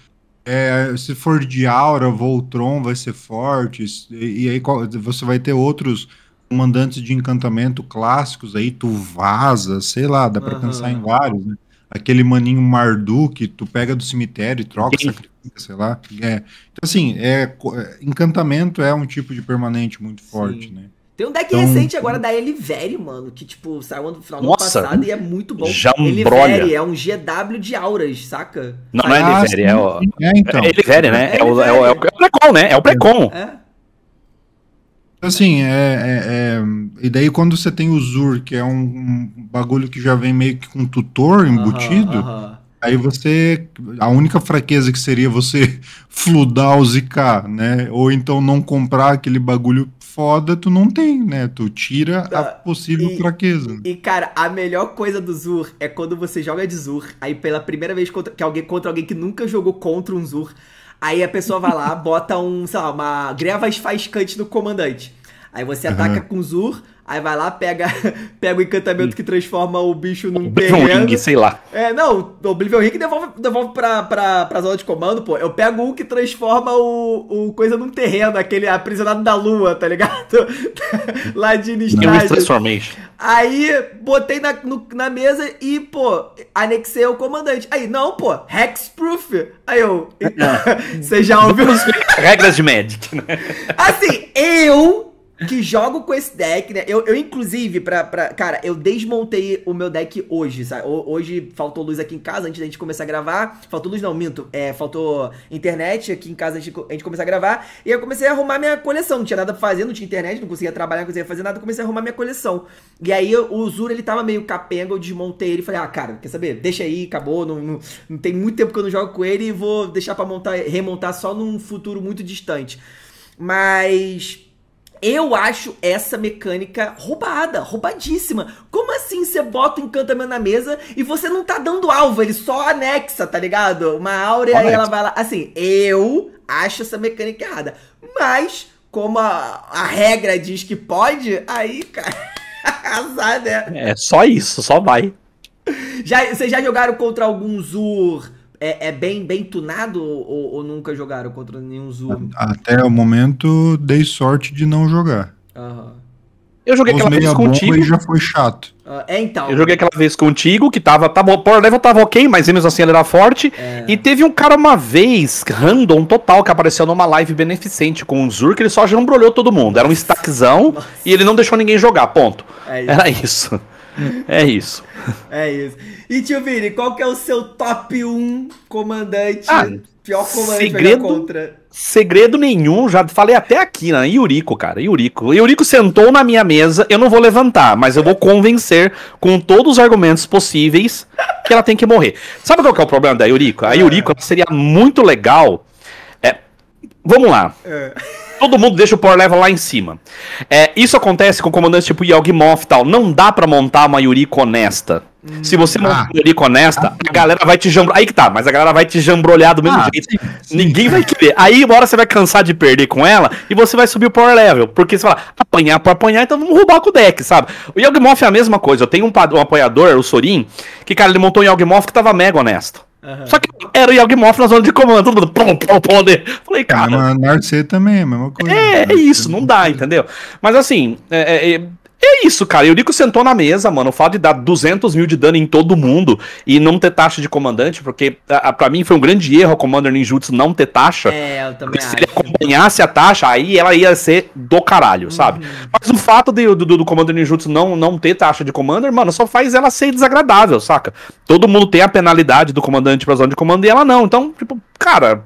é, se for de aura, Voltron vai ser forte, e, e, aí você vai ter outros comandantes de encantamento clássicos aí, tu vaza, sei lá, dá pra uhum. pensar em vários, né? aquele maninho mardu que tu pega do cemitério e troca, sacrifica, sei lá. É. Então, assim, é, é, encantamento é um tipo de permanente muito forte, Sim. né? Tem um deck então, recente agora da Elivere, mano, que, tipo, saiu no final nossa, do ano passado e é muito bom. Já Elivere é um GW de auras, saca? Não, não é Elivere, ah, é o... É, então. É Elivere, né? É, é o, é, o, é o, é o Precon, né? É o Precon. É. Assim, é, é, é, E daí quando você tem o Zur, que é um, um bagulho que já vem meio que com tutor embutido, uh -huh. aí você. A única fraqueza que seria você fludar o ZK, né? Ou então não comprar aquele bagulho foda, tu não tem, né? Tu tira a ah, possível e, fraqueza. E, cara, a melhor coisa do Zur é quando você joga de Zur, aí pela primeira vez contra, que alguém, contra alguém que nunca jogou contra um Zur. Aí a pessoa vai lá, bota um, sei lá, uma greva esfaiscante do comandante. Aí você uhum. ataca com Zur, Aí vai lá, pega, pega o encantamento que transforma o bicho num Oblivion terreno. Ring, sei lá. É, não, Oblivion Ring devolve, devolve pra, pra, pra zona de comando, pô. Eu pego um que transforma o, o coisa num terreno, aquele aprisionado da lua, tá ligado? lá de é Nistrade. Transformation. Aí, botei na, no, na mesa e, pô, anexei o comandante. Aí, não, pô, Hexproof. Aí eu, ah. você já ouviu... Regras de Magic, né? Assim, eu que jogo com esse deck, né? Eu, eu inclusive, pra, pra. Cara, eu desmontei o meu deck hoje, sabe? Hoje faltou luz aqui em casa antes da gente começar a gravar. Faltou luz, não, minto. É, faltou internet aqui em casa antes de a gente começar a gravar. E eu comecei a arrumar minha coleção. Não tinha nada pra fazer, não tinha internet, não conseguia trabalhar, não conseguia fazer nada. Comecei a arrumar minha coleção. E aí o Zura, ele tava meio capenga, eu desmontei ele. Falei, ah, cara, quer saber? Deixa aí, acabou. Não, não, não tem muito tempo que eu não jogo com ele e vou deixar pra montar, remontar só num futuro muito distante. Mas eu acho essa mecânica roubada, roubadíssima. Como assim você bota o encantamento na mesa e você não tá dando alvo, ele só anexa, tá ligado? Uma áurea e ela vai lá. Assim, eu acho essa mecânica errada. Mas, como a, a regra diz que pode, aí, cara, azar, né? É só isso, só vai. Já, vocês já jogaram contra algum Zur? é, é, bem bem tunado ou, ou, nunca jogaram contra nenhum Zoom? Até o momento dei sorte de não jogar. Uhum. Eu joguei Os aquela vez contigo. E já foi chato. Uh, é então. Eu joguei aquela vez contigo, que tava. bom o Power Level tava ok, mas mesmo assim ele era forte. É. E teve um cara uma vez, random total, que apareceu numa live beneficente com o Zur, que ele só jambrolhou todo mundo. Era um stackzão Nossa. e ele não deixou ninguém jogar. Ponto. É isso. Era isso. É isso. É isso. E tio Vini, qual que é o seu top 1 comandante? Ah, pior comandante segredo, contra? Segredo nenhum, já falei até aqui, né? Yuriko, cara, Yuriko. Yuriko sentou na minha mesa, eu não vou levantar, mas eu vou convencer com todos os argumentos possíveis que ela tem que morrer. Sabe qual que é o problema da Yuriko? A é. Yuriko seria muito legal. É, vamos lá. É todo mundo deixa o power level lá em cima. É, isso acontece com comandantes tipo Yawgmoth e tal. Não dá para montar uma Yuriko honesta. Se você hum, montar ah, uma Yuriko honesta, ah, a galera vai te jambrolhar. Aí que tá, mas a galera vai te jambrolhar do mesmo ah, jeito. Sim, sim. Ninguém vai querer. Aí uma hora você vai cansar de perder com ela e você vai subir o power level. Porque você fala, apanhar pra apanhar, então vamos roubar com o deck, sabe? O Yawgmoth é a mesma coisa. Eu tenho um, um apoiador, o Sorin, que, cara, ele montou um Yawgmoth que tava mega honesto. Uhum. Só que era o Yawgmoth na zona de comando, todo mundo pum, pum, pum, Falei, cara. É, também, a mesma coisa. É, é né? isso, não dá, entendeu? Mas assim, é, é, é é isso, cara. E o Nico sentou na mesa, mano. O fato de dar 200 mil de dano em todo mundo e não ter taxa de comandante, porque para mim foi um grande erro o Commander Ninjutsu não ter taxa. É, eu também Se ele acompanhasse a taxa, aí ela ia ser do caralho, uhum. sabe? Mas o fato de, do, do Commander Ninjutsu não, não ter taxa de Commander, mano, só faz ela ser desagradável, saca? Todo mundo tem a penalidade do comandante pra zona de comando e ela não. Então, tipo, cara,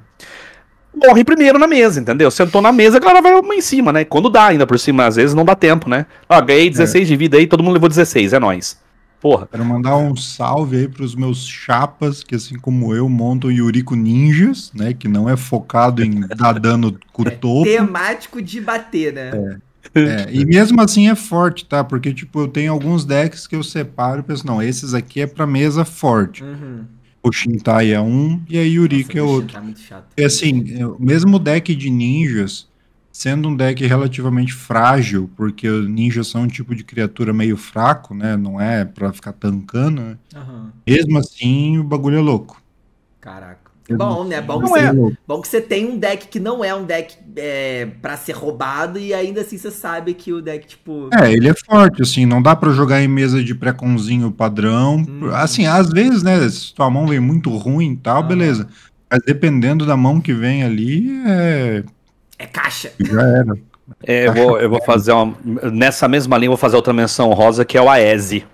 morre primeiro na mesa, entendeu? Sentou na mesa, a galera vai uma em cima, né? Quando dá, ainda por cima, às vezes não dá tempo, né? Ó, ganhei 16 é. de vida aí, todo mundo levou 16, é nóis. Porra. Quero mandar um salve aí pros meus chapas, que assim como eu, montam Yuriko Ninjas, né? Que não é focado em dar dano com o é topo. É temático de bater, né? É. É, e mesmo assim é forte, tá? Porque, tipo, eu tenho alguns decks que eu separo e penso, não, esses aqui é pra mesa forte. Uhum. O Shintai é um e a Yurika Nossa, é outro. é assim, mesmo o deck de ninjas, sendo um deck relativamente frágil, porque ninjas são um tipo de criatura meio fraco, né? Não é pra ficar tancando, né? Uhum. Mesmo assim, o bagulho é louco. Caraca. É bom, né? É bom que, você, é. bom que você tem um deck que não é um deck é, para ser roubado e ainda assim você sabe que o deck, tipo. É, ele é forte, assim, não dá para jogar em mesa de pré-conzinho padrão. Hum. Assim, às vezes, né? Se tua mão vem muito ruim e tal, ah. beleza. Mas dependendo da mão que vem ali, é. É caixa. Já era. É, eu, vou, eu vou fazer uma. Nessa mesma linha, vou fazer outra menção rosa que é o Aese.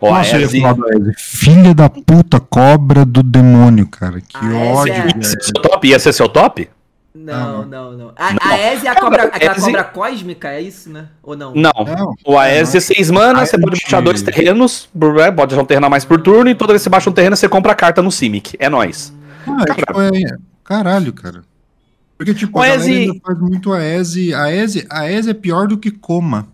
Ó, Nossa, assim Aese... eu ia falar do Filha da puta, cobra do demônio, cara. Que ah, é ódio. Ia, ser seu top? ia ser seu top? Não, ah, não, não. A, não. a Eze é a cobra, aquela Aese... cobra cósmica, é isso, né? Ou não? Não. não. O Aese é seis mana, você pode baixar dois terrenos, né, pode um a mais por turno, e toda vez que você baixa um terreno, você compra a carta no Simic. É nóis. Ah, é tipo caralho. Tipo, é... caralho, cara. Porque, tipo, o a faz muito a Eze. A Eze, a Eze é pior do que Coma.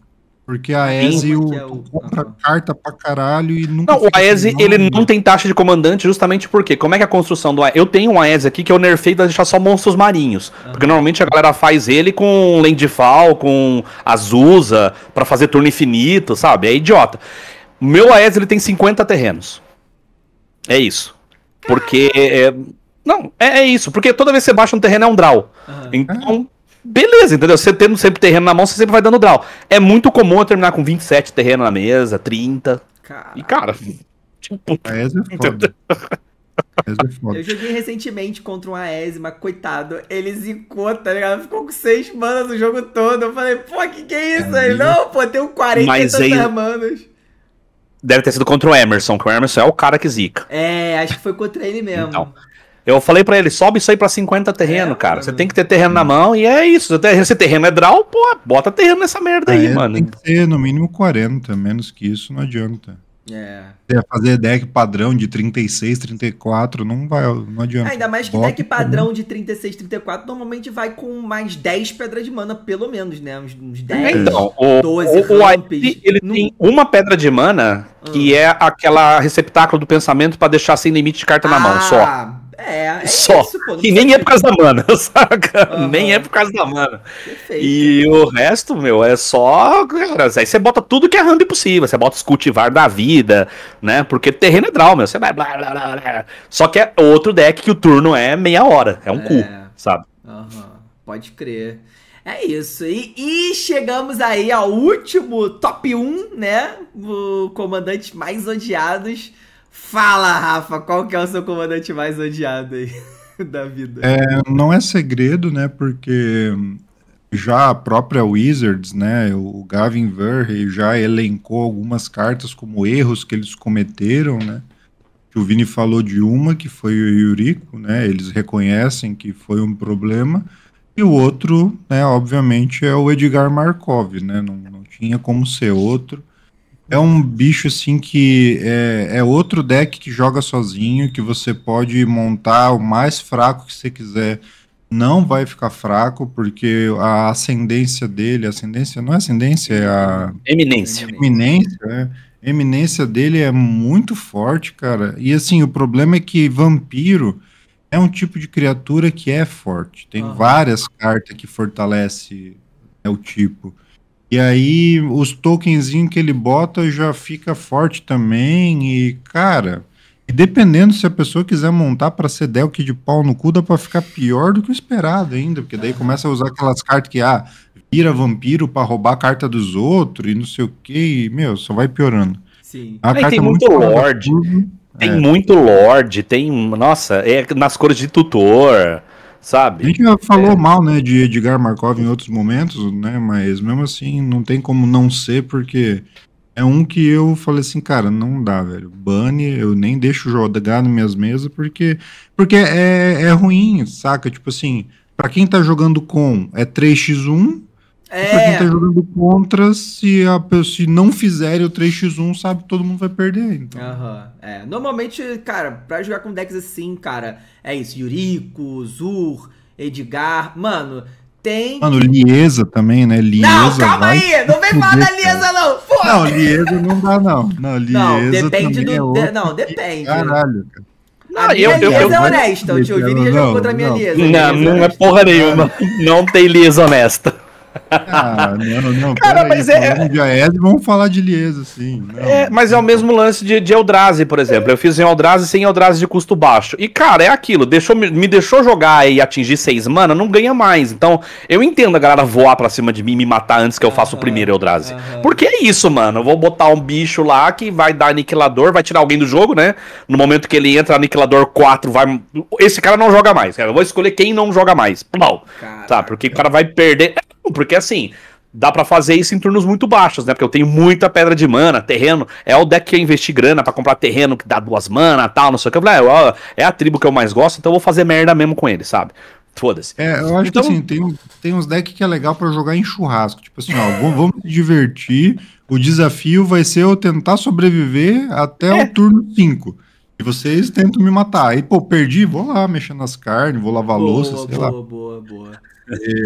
Porque a Ezio é o... compra carta pra caralho e nunca. Não, o aes ele né? não tem taxa de comandante justamente porque. Como é que é a construção do Aese? Eu tenho um aes aqui que eu nerfei pra deixar só monstros marinhos. Porque normalmente a galera faz ele com Landfall, com Azusa, para fazer turno infinito, sabe? É idiota. Meu aes ele tem 50 terrenos. É isso. Porque. É... Não, é, é, isso. Porque toda vez que você baixa um terreno é um draw. Então beleza, entendeu? Você tendo sempre terreno na mão, você sempre vai dando draw. É muito comum eu terminar com 27 terreno na mesa, 30. Caraca. E cara, tipo. A ah, é foda. é foda. Eu joguei recentemente contra um Aesma, coitado. Ele zicou, tá ligado? Ficou com seis manas o jogo todo. Eu falei, pô, que que é, é isso aí? É. Não, pô, tem um 40 semanas. e Deve ter sido contra o Emerson, que o Emerson é o cara que zica. É, acho que foi contra ele mesmo. Então, eu falei para ele, sobe isso aí pra 50 terreno, é, cara. Você tem que ter terreno é. na mão e é isso. Se terreno é draw, pô, bota terreno nessa merda aí, é, mano. Tem que ter no mínimo 40, menos que isso não adianta. É. é fazer deck padrão de 36, 34, não vai, não adianta. Ainda mais que bota deck padrão também. de 36, 34 normalmente vai com mais 10 pedras de mana, pelo menos, né? Uns, uns 10, é, então, 12 o, o, O ele não... tem uma pedra de mana, que hum. é aquela receptáculo do pensamento para deixar sem limite de carta ah, na mão, só. Ah, é, é Só. Isso, pô, e nem é por causa da mana, saca? Uhum. Nem é por causa da mana. Perfeito. E o resto, meu, é só. Aí você bota tudo que é random possível. Você bota os cultivar da vida, né? Porque terreno é draw, meu. Você vai. Blá, blá, blá, blá. Só que é outro deck que o turno é meia hora. É um é. cu, sabe? Uhum. Pode crer. É isso. E, e, chegamos aí ao último top 1, né? O comandante mais odiados Fala, Rafa, qual que é o seu comandante mais odiado aí da vida? É, não é segredo, né? Porque já a própria Wizards, né, o Gavin Verhey já elencou algumas cartas como erros que eles cometeram, né? O Vini falou de uma que foi o Yuriko, né? Eles reconhecem que foi um problema. E o outro, né, obviamente, é o Edgar Markov, né? Não, não tinha como ser outro. É um bicho assim que é, é, outro deck que joga sozinho, que você pode montar o mais fraco que você quiser. Não vai ficar fraco, porque a ascendência dele, ascendência não é ascendência, é a. Eminência. Eminência, é. Eminência dele é muito forte, cara. E assim, o problema é que vampiro é um tipo de criatura que é forte. Tem várias cartas que fortalece né, o tipo. E aí os tokenzinhos que ele bota já fica forte também. E, cara, e dependendo se a pessoa quiser montar para ser Delk de pau no cu, dá pra ficar pior do que o esperado ainda. Porque daí começa a usar aquelas cartas que, ah, vira vampiro para roubar a carta dos outros e não sei o que. meu, só vai piorando. Sim. A Aí tem é muito, muito Lorde. Tem é. muito Lorde, tem. Nossa, é nas cores de tutor sabe? A gente já falou é. mal, né, de Edgar Markov em outros momentos, né, mas mesmo assim não tem como não ser, porque é um que eu falei assim, cara, não dá, velho, bane, eu nem deixo jogar nas minhas mesas, porque, porque é, é ruim, saca? Tipo assim, para quem tá jogando com, é 3x1, é. Pra tipo, quem tá jogando contra, se, a, se não fizer o 3x1, sabe que todo mundo vai perder, então. Aham, uhum. é. Normalmente, cara, pra jogar com decks assim, cara, é isso. Yuriko, Zur, Edgar, mano, tem... Mano, Lieza também, né? Liesa não, calma aí! Não vem falar da Lieza, não! Foda. Não, Lieza não dá, não. Não, Lieza. não, depende é do... É outro... Não, depende. Caralho, cara. Não, ah, a eu, minha eu, eu, é honesta, eu, tio. eu, diria contra a minha não, Não, não é porra nenhuma. Não tem Lieza honesta. Ah, não, não. Cara, mas aí, é. De vamos falar de Lieso, sim. Não, é, mas é o mesmo lance de, de Eldrazi, por exemplo. Eu fiz em Eldrazi sem Eldrazi de custo baixo. E, cara, é aquilo. Deixou, me deixou jogar e atingir seis mana, não ganha mais. Então, eu entendo a galera voar pra cima de mim e me matar antes que eu faça o primeiro Eldrazi. Porque é isso, mano. Eu vou botar um bicho lá que vai dar aniquilador, vai tirar alguém do jogo, né? No momento que ele entra, aniquilador 4, vai. Esse cara não joga mais. Cara. Eu vou escolher quem não joga mais. Plau. Tá, porque o cara vai perder. Porque assim, dá para fazer isso em turnos muito baixos, né? Porque eu tenho muita pedra de mana, terreno. É o deck que eu investi grana para comprar terreno que dá duas mana, tal, não sei o que. Eu falei, ah, é a tribo que eu mais gosto, então eu vou fazer merda mesmo com ele, sabe? Foda-se. É, eu acho então... que assim, tem, tem uns decks que é legal para jogar em churrasco. Tipo assim, ó, vamos, se divertir. O desafio vai ser eu tentar sobreviver até é. o turno 5. E vocês tentam me matar. Aí, pô, perdi, vou lá mexer nas carnes, vou lavar boa, louça, sei boa, lá. Boa, boa, boa.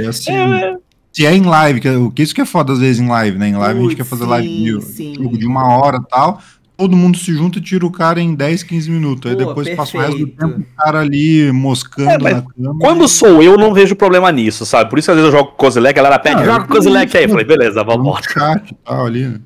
É assim. É, se é em live, que, é, que isso que é foda às vezes em live, né? Em live Ui, a gente quer fazer sim, live de, jogo de uma hora e tal. Todo mundo se junta e tira o cara em 10, 15 minutos. Aí depois perfeito. passa o resto do tempo o cara ali moscando é, na cama. Quando sou eu, não vejo problema nisso, sabe? Por isso que às vezes eu jogo Kozilek, a galera pede, ah, joga Kozilek aí. Eu falei, beleza, vamos embora. chat e tal ali, né?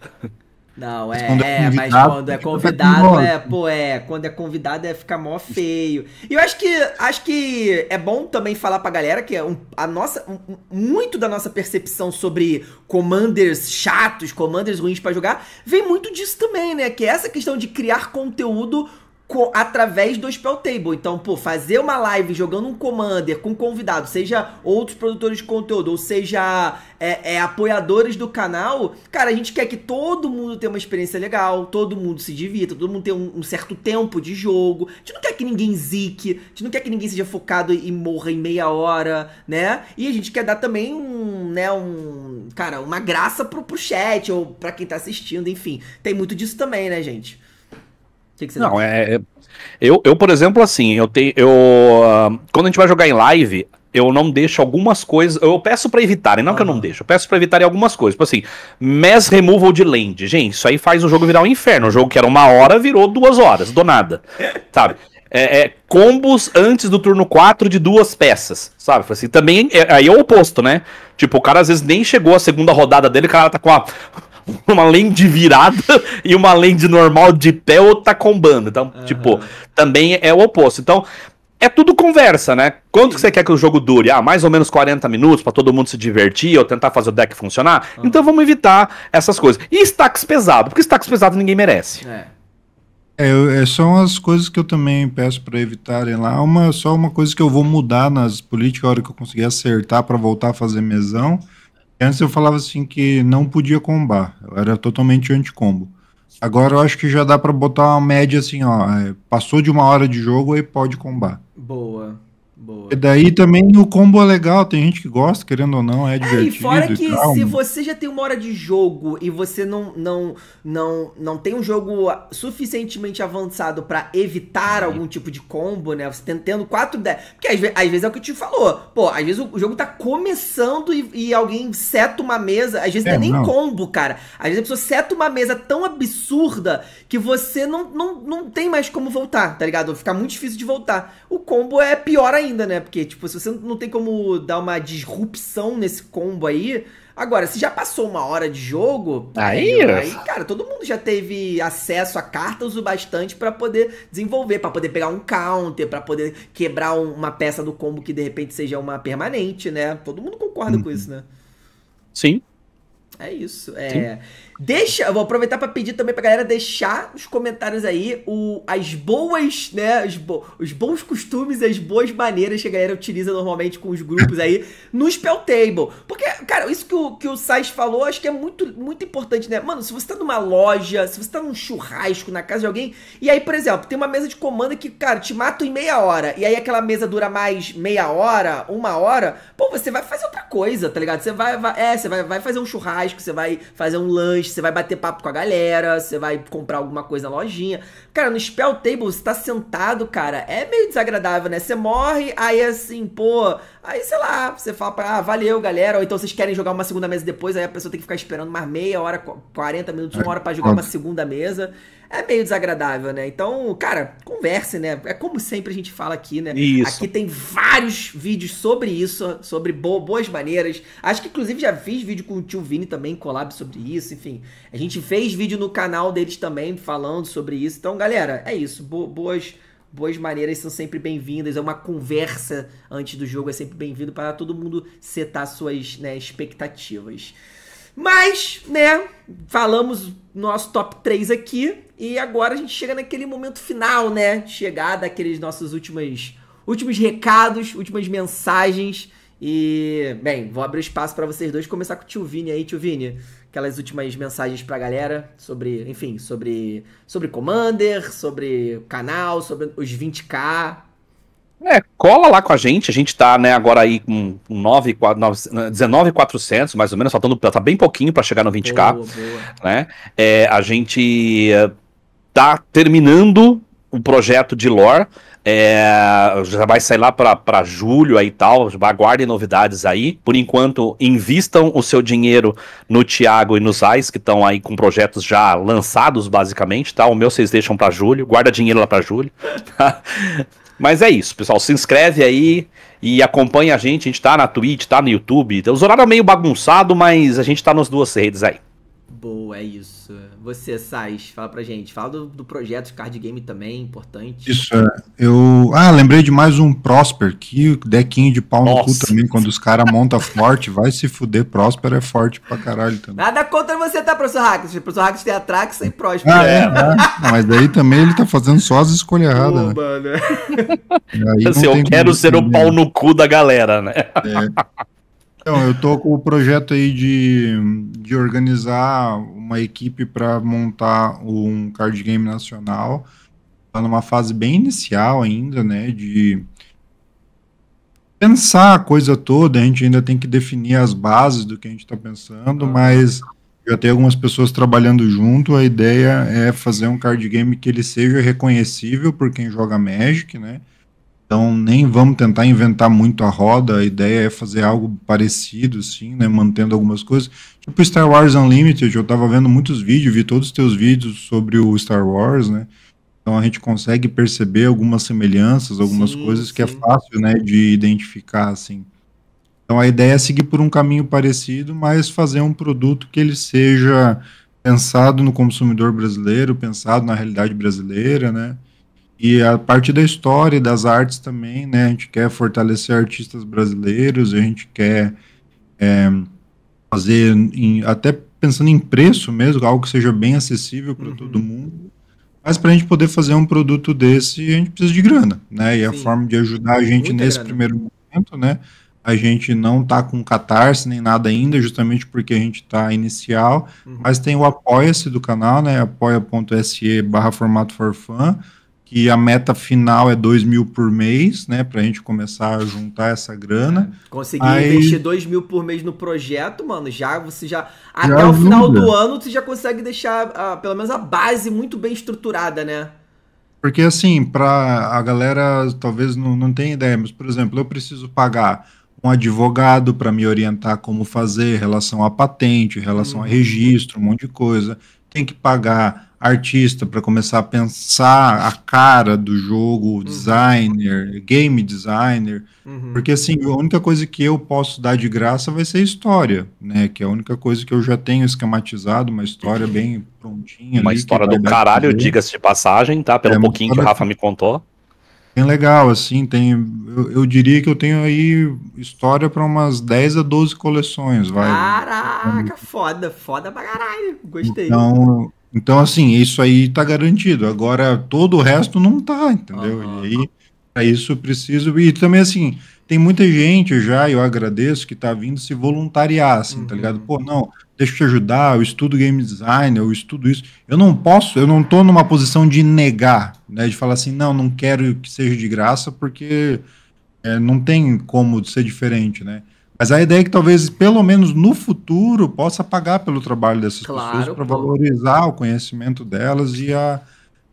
Não, é, mas é, é mas quando é convidado, é, pô, é, quando é convidado é ficar mó feio. E eu acho que acho que é bom também falar pra galera que é um, a nossa um, muito da nossa percepção sobre commanders chatos, commanders ruins para jogar, vem muito disso também, né? Que é essa questão de criar conteúdo através do Spell Table. Então, pô, fazer uma live jogando um Commander com convidado, seja outros produtores de conteúdo, ou seja é, é, apoiadores do canal, cara, a gente quer que todo mundo tenha uma experiência legal, todo mundo se divirta, todo mundo tenha um, um certo tempo de jogo. A gente não quer que ninguém zique, a gente não quer que ninguém seja focado e morra em meia hora, né? E a gente quer dar também um, né, um, cara, uma graça pro, pro chat ou pra quem tá assistindo, enfim. Tem muito disso também, né, gente? Que que não, é, é. Eu, eu, por exemplo, assim, eu tenho. Eu, ah, quando a gente vai jogar em live, eu não deixo algumas coisas. Eu peço para evitarem, não ah. que eu não deixo, eu peço para evitarem algumas coisas. Tipo assim, mass removal de land. Gente, isso aí faz o jogo virar um inferno. O jogo que era uma hora virou duas horas, do nada. sabe? É, é, combos antes do turno 4 de duas peças, sabe? Assim, também é, aí é o oposto, né? Tipo, o cara às vezes nem chegou a segunda rodada dele, o cara tá com a uma de virada e uma land normal de pé, ou tá combando. Então, uhum. tipo, também é o oposto. Então, é tudo conversa, né? Quanto que você quer que o jogo dure? Ah, mais ou menos 40 minutos para todo mundo se divertir ou tentar fazer o deck funcionar? Uhum. Então vamos evitar essas coisas. E stacks pesado, porque stacks pesado ninguém merece. É. É, é são as coisas que eu também peço para evitarem lá. Uma, só uma coisa que eu vou mudar nas políticas, a hora que eu conseguir acertar para voltar a fazer mesão Antes eu falava assim que não podia combar, eu era totalmente anti-combo. Agora eu acho que já dá para botar uma média assim, ó, é, passou de uma hora de jogo aí pode combar. Boa. Boa. E daí também o combo é legal, tem gente que gosta, querendo ou não, é divertido. É, e fora que e se né? você já tem uma hora de jogo e você não não não não tem um jogo suficientemente avançado para evitar algum tipo de combo, né? Você tendo 4 10. Porque às, às, vezes é o que te falou. Pô, às vezes o, jogo tá começando e, e alguém seta uma mesa, às vezes é, não é nem não. combo, cara. Às vezes a pessoa seta uma mesa tão absurda que você não, não, não tem mais como voltar, tá ligado? Fica muito difícil de voltar. O combo é pior ainda, né? Porque, tipo, se você não tem como dar uma disrupção nesse combo aí. Agora, se já passou uma hora de jogo, aí, aí cara, todo mundo já teve acesso a cartas o bastante para poder desenvolver, para poder pegar um counter, para poder quebrar um, uma peça do combo que de repente seja uma permanente, né? Todo mundo concorda uhum. com isso, né? Sim. É isso. É. Sim. Deixa, eu vou aproveitar para pedir também pra galera deixar nos comentários aí o, as boas, né, os, bo, os bons costumes, as boas maneiras que a galera utiliza normalmente com os grupos aí no Spell Table. Porque, cara, isso que o, que o Sais falou, acho que é muito, muito importante, né? Mano, se você tá numa loja, se você tá num churrasco na casa de alguém, e aí, por exemplo, tem uma mesa de comando que, cara, te mata em meia hora, e aí aquela mesa dura mais meia hora, uma hora, pô, você vai fazer outra coisa, tá ligado? Você vai, vai é, você vai, vai fazer um churrasco, você vai fazer um lanche, você vai bater papo com a galera, você vai comprar alguma coisa na lojinha. Cara, no Spell Table, você tá sentado, cara, é meio desagradável, né? Você morre, aí assim, pô, aí sei lá, você fala, pra, ah, valeu, galera, ou então vocês querem jogar uma segunda mesa depois, aí a pessoa tem que ficar esperando mais meia hora, 40 minutos, uma hora para jogar uma segunda mesa é meio desagradável, né? Então, cara, converse, né? É como sempre a gente fala aqui, né? Isso. Aqui tem vários vídeos sobre isso, sobre boas maneiras. Acho que inclusive já fiz vídeo com o tio Vini também, collab sobre isso, enfim. A gente fez vídeo no canal deles também falando sobre isso. Então, galera, é isso. Bo boas boas maneiras são sempre bem-vindas. É uma conversa antes do jogo, é sempre bem-vindo para todo mundo setar suas né, expectativas. Mas, né, falamos nosso top 3 aqui. E agora a gente chega naquele momento final, né? Chegar daqueles nossos últimos, últimos recados, últimas mensagens. E, bem, vou abrir espaço para vocês dois. Começar com o tio Vini aí, tio Vini. Aquelas últimas mensagens pra galera sobre, enfim, sobre, sobre Commander, sobre canal, sobre os 20k. É, cola lá com a gente. A gente tá, né, agora aí com 19,400, mais ou menos, faltando, tá bem pouquinho para chegar no 20k. Boa, boa. Né? É, a gente tá terminando o projeto de lore. É, já vai sair lá para julho aí e tal. Aguardem novidades aí. Por enquanto, invistam o seu dinheiro no Thiago e no Zais, que estão aí com projetos já lançados, basicamente. Tá? O meu vocês deixam para julho. Guarda dinheiro lá para julho. Tá? Mas é isso, pessoal. Se inscreve aí e acompanha a gente. A gente tá na Twitch, tá no YouTube. Os horários tá é meio bagunçado, mas a gente tá nas duas redes aí. Boa, é isso. Você, Sais, fala pra gente. Fala do, do projeto de card game também, importante. Isso, é. Eu. Ah, lembrei de mais um Prosper, que dequinho de pau no cu também, quando os caras montam forte, vai se fuder. Prosper é forte pra caralho também. Nada é contra você, tá, professor Hackers? professor Hackers tem Atrax e Prosper. Ah, é, né? Mas daí também ele tá fazendo só as escolhas erradas. Oba, né? assim, eu quero ser o pau né? no cu da galera, né? É. Então, eu tô com o projeto aí de, de organizar uma equipe para montar um card game nacional. Tá numa fase bem inicial ainda, né? De pensar a coisa toda, a gente ainda tem que definir as bases do que a gente está pensando, ah. mas já tem algumas pessoas trabalhando junto. A ideia é fazer um card game que ele seja reconhecível por quem joga Magic, né? Então, nem vamos tentar inventar muito a roda, a ideia é fazer algo parecido, sim, né? Mantendo algumas coisas. Tipo Star Wars Unlimited, eu estava vendo muitos vídeos, vi todos os teus vídeos sobre o Star Wars, né? Então a gente consegue perceber algumas semelhanças, algumas sim, coisas sim. que é fácil, né, de identificar, assim. Então a ideia é seguir por um caminho parecido, mas fazer um produto que ele seja pensado no consumidor brasileiro, pensado na realidade brasileira, né? E a parte da história e das artes também, né? A gente quer fortalecer artistas brasileiros, a gente quer é, fazer, em, até pensando em preço mesmo, algo que seja bem acessível para uhum. todo mundo. Mas para a gente poder fazer um produto desse, a gente precisa de grana, né? E Sim. a forma de ajudar a gente nesse grana. primeiro momento, né? A gente não tá com catarse nem nada ainda, justamente porque a gente está inicial, uhum. mas tem o apoia-se do canal, né? apoia.se barra formato for fun, que a meta final é 2 mil por mês, né? Pra gente começar a juntar essa grana. É. Conseguir Aí... investir 2 mil por mês no projeto, mano, já você já. já até ajuda. o final do ano você já consegue deixar ah, pelo menos a base muito bem estruturada, né? Porque assim, pra a galera talvez não, não tenha ideia, mas, por exemplo, eu preciso pagar um advogado para me orientar como fazer em relação à patente, em relação hum. a uhum. registro, um monte de coisa. Tem que pagar artista para começar a pensar a cara do jogo, uhum. designer, uhum. game designer, uhum. porque assim, a única coisa que eu posso dar de graça vai ser história, né, que é a única coisa que eu já tenho esquematizado, uma história bem prontinha. Uma ali, história do caralho, diga-se de passagem, tá, pelo é, pouquinho que o Rafa me contou. Bem legal, assim, tem, eu, eu diria que eu tenho aí história para umas 10 a 12 coleções, vai. Caraca, foda, foda pra caralho, gostei. Então, então, assim, isso aí está garantido. Agora, todo o resto não está, entendeu? Uhum. E aí, para isso, preciso. E também, assim, tem muita gente já, eu agradeço, que está vindo se voluntariar, assim, uhum. tá ligado? Uhum. Pô, não, deixa eu te ajudar, eu estudo game design, eu estudo isso. Eu não posso, eu não tô numa posição de negar, né? De falar assim, não, não quero que seja de graça, porque é, não tem como ser diferente, né? Mas a ideia é que talvez, pelo menos no futuro, possa pagar pelo trabalho dessas claro, pessoas para valorizar o conhecimento delas e a,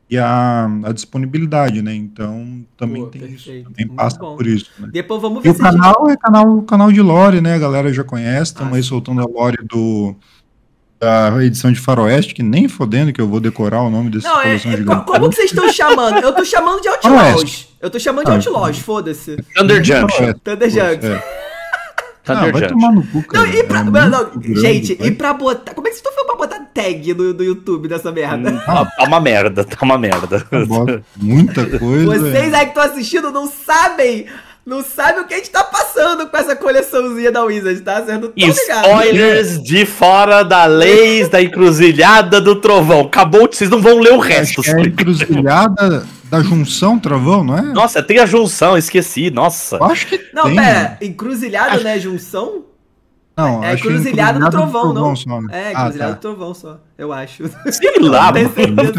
e a, a disponibilidade, né? Então também tem perfeito. isso, também passa bom. por isso. Né? Depois vamos ver. E o canal gente... é canal, canal de Lore, né? A galera já conhece, estamos ah, aí soltando a Lore do da edição de Faroeste, que nem fodendo que eu vou decorar o nome desses não, é, é, gigante. Como que vocês estão chamando? Eu tô chamando de Outlaws. Eu tô chamando de ah, Outlaws, é. foda-se. Thunder Junction. Thunder Junction. É tá ah, vai tomar no cu, cara. Não, e pra, é não, não, grande, gente, vai. e pra botar. Como é que você foi pra botar tag no, no YouTube dessa merda? Hum. Ah, tá uma merda, tá uma merda. Tá Muita coisa. Vocês é. aí que estão assistindo não sabem não sabe o que a gente tá passando com essa coleçãozinha da Wizard, tá? Vocês tão Spoilers de fora da lei, da encruzilhada do trovão. Acabou, vocês não vão ler o resto. é a encruzilhada da junção trovão, não é? Nossa, tem a junção, esqueci, nossa. Eu acho que Não, tem, pera, encruzilhada acho... não é junção? Não, é, é, é encruzilhada do trovão, do trovão não. Só, né? É, ah, encruzilhada ah, tá. do trovão só, eu acho. Sei lá, mano.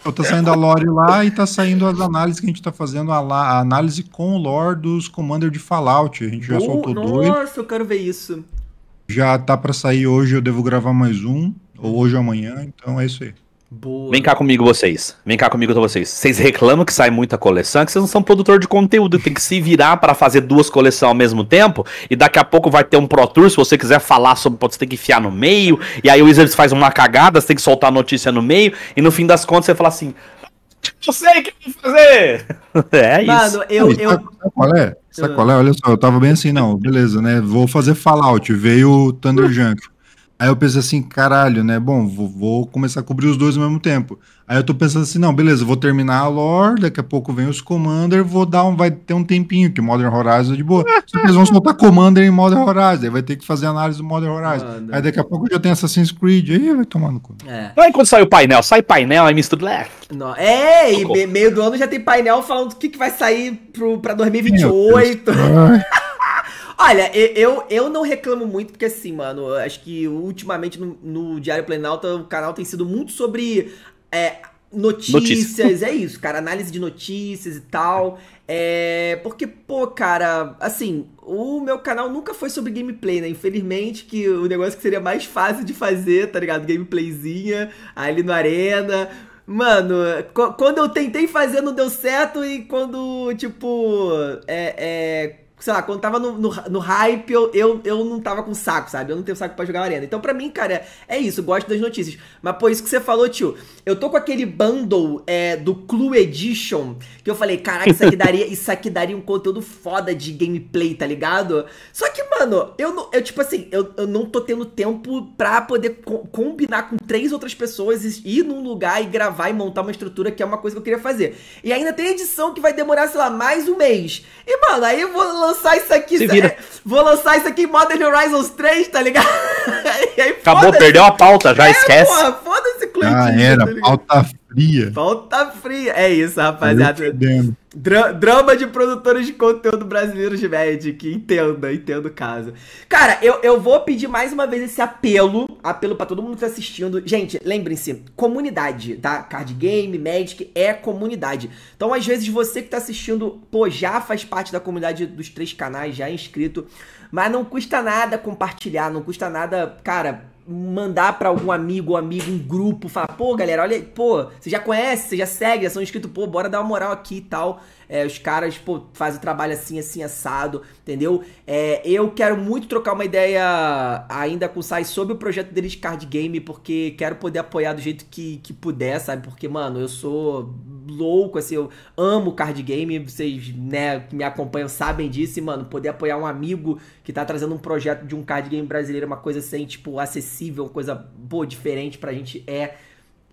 Então tá saindo a lore lá e tá saindo as análises que a gente tá fazendo, a, a análise com o lore dos Commander de Fallout. A gente já uh, soltou nossa, dois. Nossa, eu quero ver isso. Já tá para sair hoje, eu devo gravar mais um, ou hoje ou amanhã, então é isso aí. Boa. Vem cá comigo vocês. Vem cá comigo então vocês. Vocês reclamam que sai muita coleção, é que vocês não são produtor de conteúdo, tem que se virar para fazer duas coleções ao mesmo tempo e daqui a pouco vai ter um Pro Tour, se você quiser falar sobre, pode ter que enfiar no meio, e aí o Wizards faz uma cagada, você tem que soltar a notícia no meio e no fim das contas você fala assim: "Não sei o que eu vou fazer". É isso. Mano, eu, eu... sabe qual é? Sabe ah. qual é? Olha só, eu tava bem assim, não, beleza, né? Vou fazer Fallout, veio o Thunder Junk. Aí eu pensei assim, caralho, né? Bom, vou, vou, começar a cobrir os dois ao mesmo tempo. Aí eu tô pensando assim, não, beleza, vou terminar a lore, daqui a pouco vem os Commander, vou dar um, vai ter um tempinho, que Modern Horizon é de boa. Só eles vão soltar Commander em Modern Horizon, aí vai ter que fazer análise do Modern Horizon. Ah, aí daqui a pouco já tem Assassin's Creed, aí vai tomar no cu. É. Aí quando sai o painel, sai painel, aí mistura... Não, é, e meio do ano já tem painel falando o que, que vai sair pro, pra 2028. Olha, eu, eu não reclamo muito, porque assim, mano, acho que ultimamente no, no Diário Planalto o canal tem sido muito sobre é, notícias, Notícia. é isso, cara, análise de notícias e tal. É, porque, pô, cara, assim, o meu canal nunca foi sobre gameplay, né? Infelizmente, que o negócio que seria mais fácil de fazer, tá ligado? Gameplayzinha, ali no Arena. Mano, quando eu tentei fazer não deu certo e quando, tipo, é, é sei lá, quando tava no, no, no, hype, eu, eu, eu não tava com saco, sabe? Eu não tenho saco para jogar arena. Então, para mim, cara, é, isso, gosto das notícias. Mas por isso que você falou, tio, eu tô com aquele bundle é, do Clue Edition, que eu falei, caraca, isso aqui daria, isso aqui daria um conteúdo foda de gameplay, tá ligado? Só que, mano, eu não, eu tipo assim, eu, eu não tô tendo tempo pra poder co combinar com três outras pessoas, ir num lugar e gravar e montar uma estrutura que é uma coisa que eu queria fazer. E ainda tem edição que vai demorar, sei lá, mais um mês. E, mano, aí eu vou lançar isso aqui. Se vira. É, vou lançar isso aqui em Modern Horizons 3, tá ligado? Aí, Acabou, perdeu a pauta, já é, esquece. Porra, foda-se, Cleitinho. Já ah, era, tá pauta fria. fria. É isso, rapaziada. Dra drama de produtores de conteúdo brasileiros de Magic. Entenda, entenda o caso. Cara, eu, eu vou pedir mais uma vez esse apelo. Apelo para todo mundo que tá assistindo. Gente, lembrem-se, comunidade, tá? Card game, Magic é comunidade. Então, às vezes, você que tá assistindo, pô, já faz parte da comunidade dos três canais, já é inscrito. Mas não custa nada compartilhar, não custa nada, cara, mandar para algum amigo ou amigo, um grupo, falar, pô, galera, olha, pô, você já conhece, você já segue, já são inscritos, pô, bora dar uma moral aqui e tal. É, os caras, pô, fazem o trabalho assim, assim, assado, entendeu? É, eu quero muito trocar uma ideia ainda com o Sai sobre o projeto deles de card game, porque quero poder apoiar do jeito que, que puder, sabe? Porque, mano, eu sou louco, assim, eu amo card game, vocês, né, que me acompanham sabem disso, e, mano, poder apoiar um amigo que tá trazendo um projeto de um card game brasileiro, é uma coisa assim, tipo, acessível, uma coisa, pô, diferente pra gente é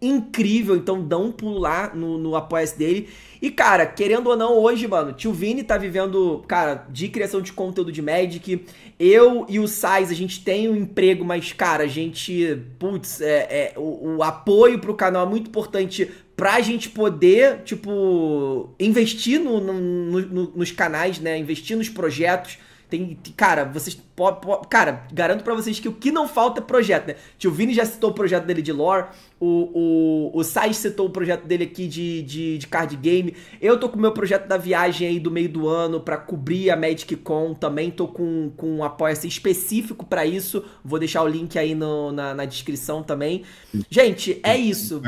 incrível. Então dá um pulo lá no, no apoia-se dele. E, cara, querendo ou não, hoje, mano, tio Vini tá vivendo, cara, de criação de conteúdo de Magic. Eu e o Sais, a gente tem um emprego, mas, cara, a gente, putz, é, é o, o, apoio pro canal é muito importante pra gente poder, tipo, investir no, no, no, nos canais, né? Investir nos projetos. Tem, cara, vocês. Po, po, cara, garanto para vocês que o que não falta é projeto, né? Tio Vini já citou o projeto dele de lore, o, o, o Sai citou o projeto dele aqui de, de, de card game. Eu tô com o meu projeto da viagem aí do meio do ano para cobrir a Magic Con também. Tô com, com um apoio específico para isso. Vou deixar o link aí no, na, na descrição também. Gente, é isso.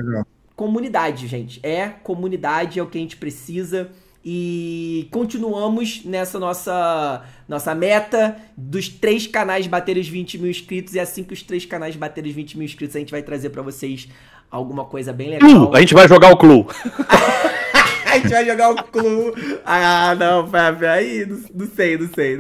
Comunidade, gente. É comunidade, é o que a gente precisa e continuamos nessa nossa nossa meta dos três canais baterem os 20 mil inscritos. E assim que os três canais baterem os 20 mil inscritos, a gente vai trazer para vocês alguma coisa bem legal. A gente vai jogar o clube a gente vai jogar o clube Ah, não, Fábio, aí não, não sei, não sei.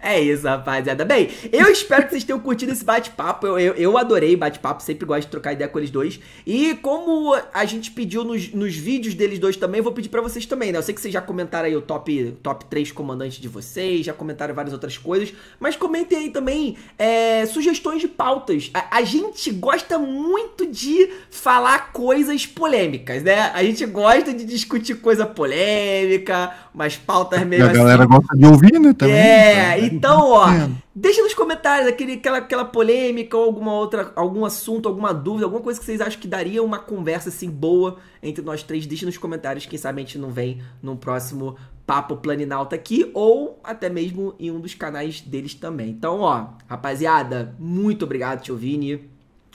É isso, rapaziada. Bem, eu espero que vocês tenham curtido esse bate-papo. Eu, eu, eu, adorei bate-papo, sempre gosto de trocar ideia com eles dois. E como a gente pediu nos, nos vídeos deles dois também, eu vou pedir para vocês também, né? Eu sei que vocês já comentaram aí o top, top 3 comandante de vocês, já comentaram várias outras coisas, mas comentem aí também é, sugestões de pautas. A, a gente gosta muito de falar coisas polêmicas, né? A gente gosta de discutir coisa polêmica, umas pautas meio. E a assim. galera gosta de ouvir, né? Também. É, e então, ó, é. deixa nos comentários aquele, aquela, aquela polêmica ou alguma outra, algum assunto, alguma dúvida, alguma coisa que vocês acham que daria uma conversa assim boa entre nós três. Deixa nos comentários, quem sabe a gente não vem num próximo Papo Planinalta aqui ou até mesmo em um dos canais deles também. Então, ó, rapaziada, muito obrigado, tio Vini.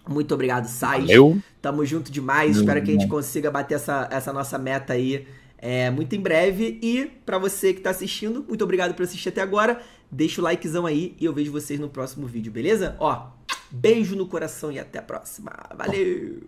Muito obrigado, Sai. Eu? Tamo junto demais. Espero que a gente consiga bater essa, essa nossa meta aí é, muito em breve. E para você que está assistindo, muito obrigado por assistir até agora. Deixa o likezão aí e eu vejo vocês no próximo vídeo, beleza? Ó, beijo no coração e até a próxima. Valeu!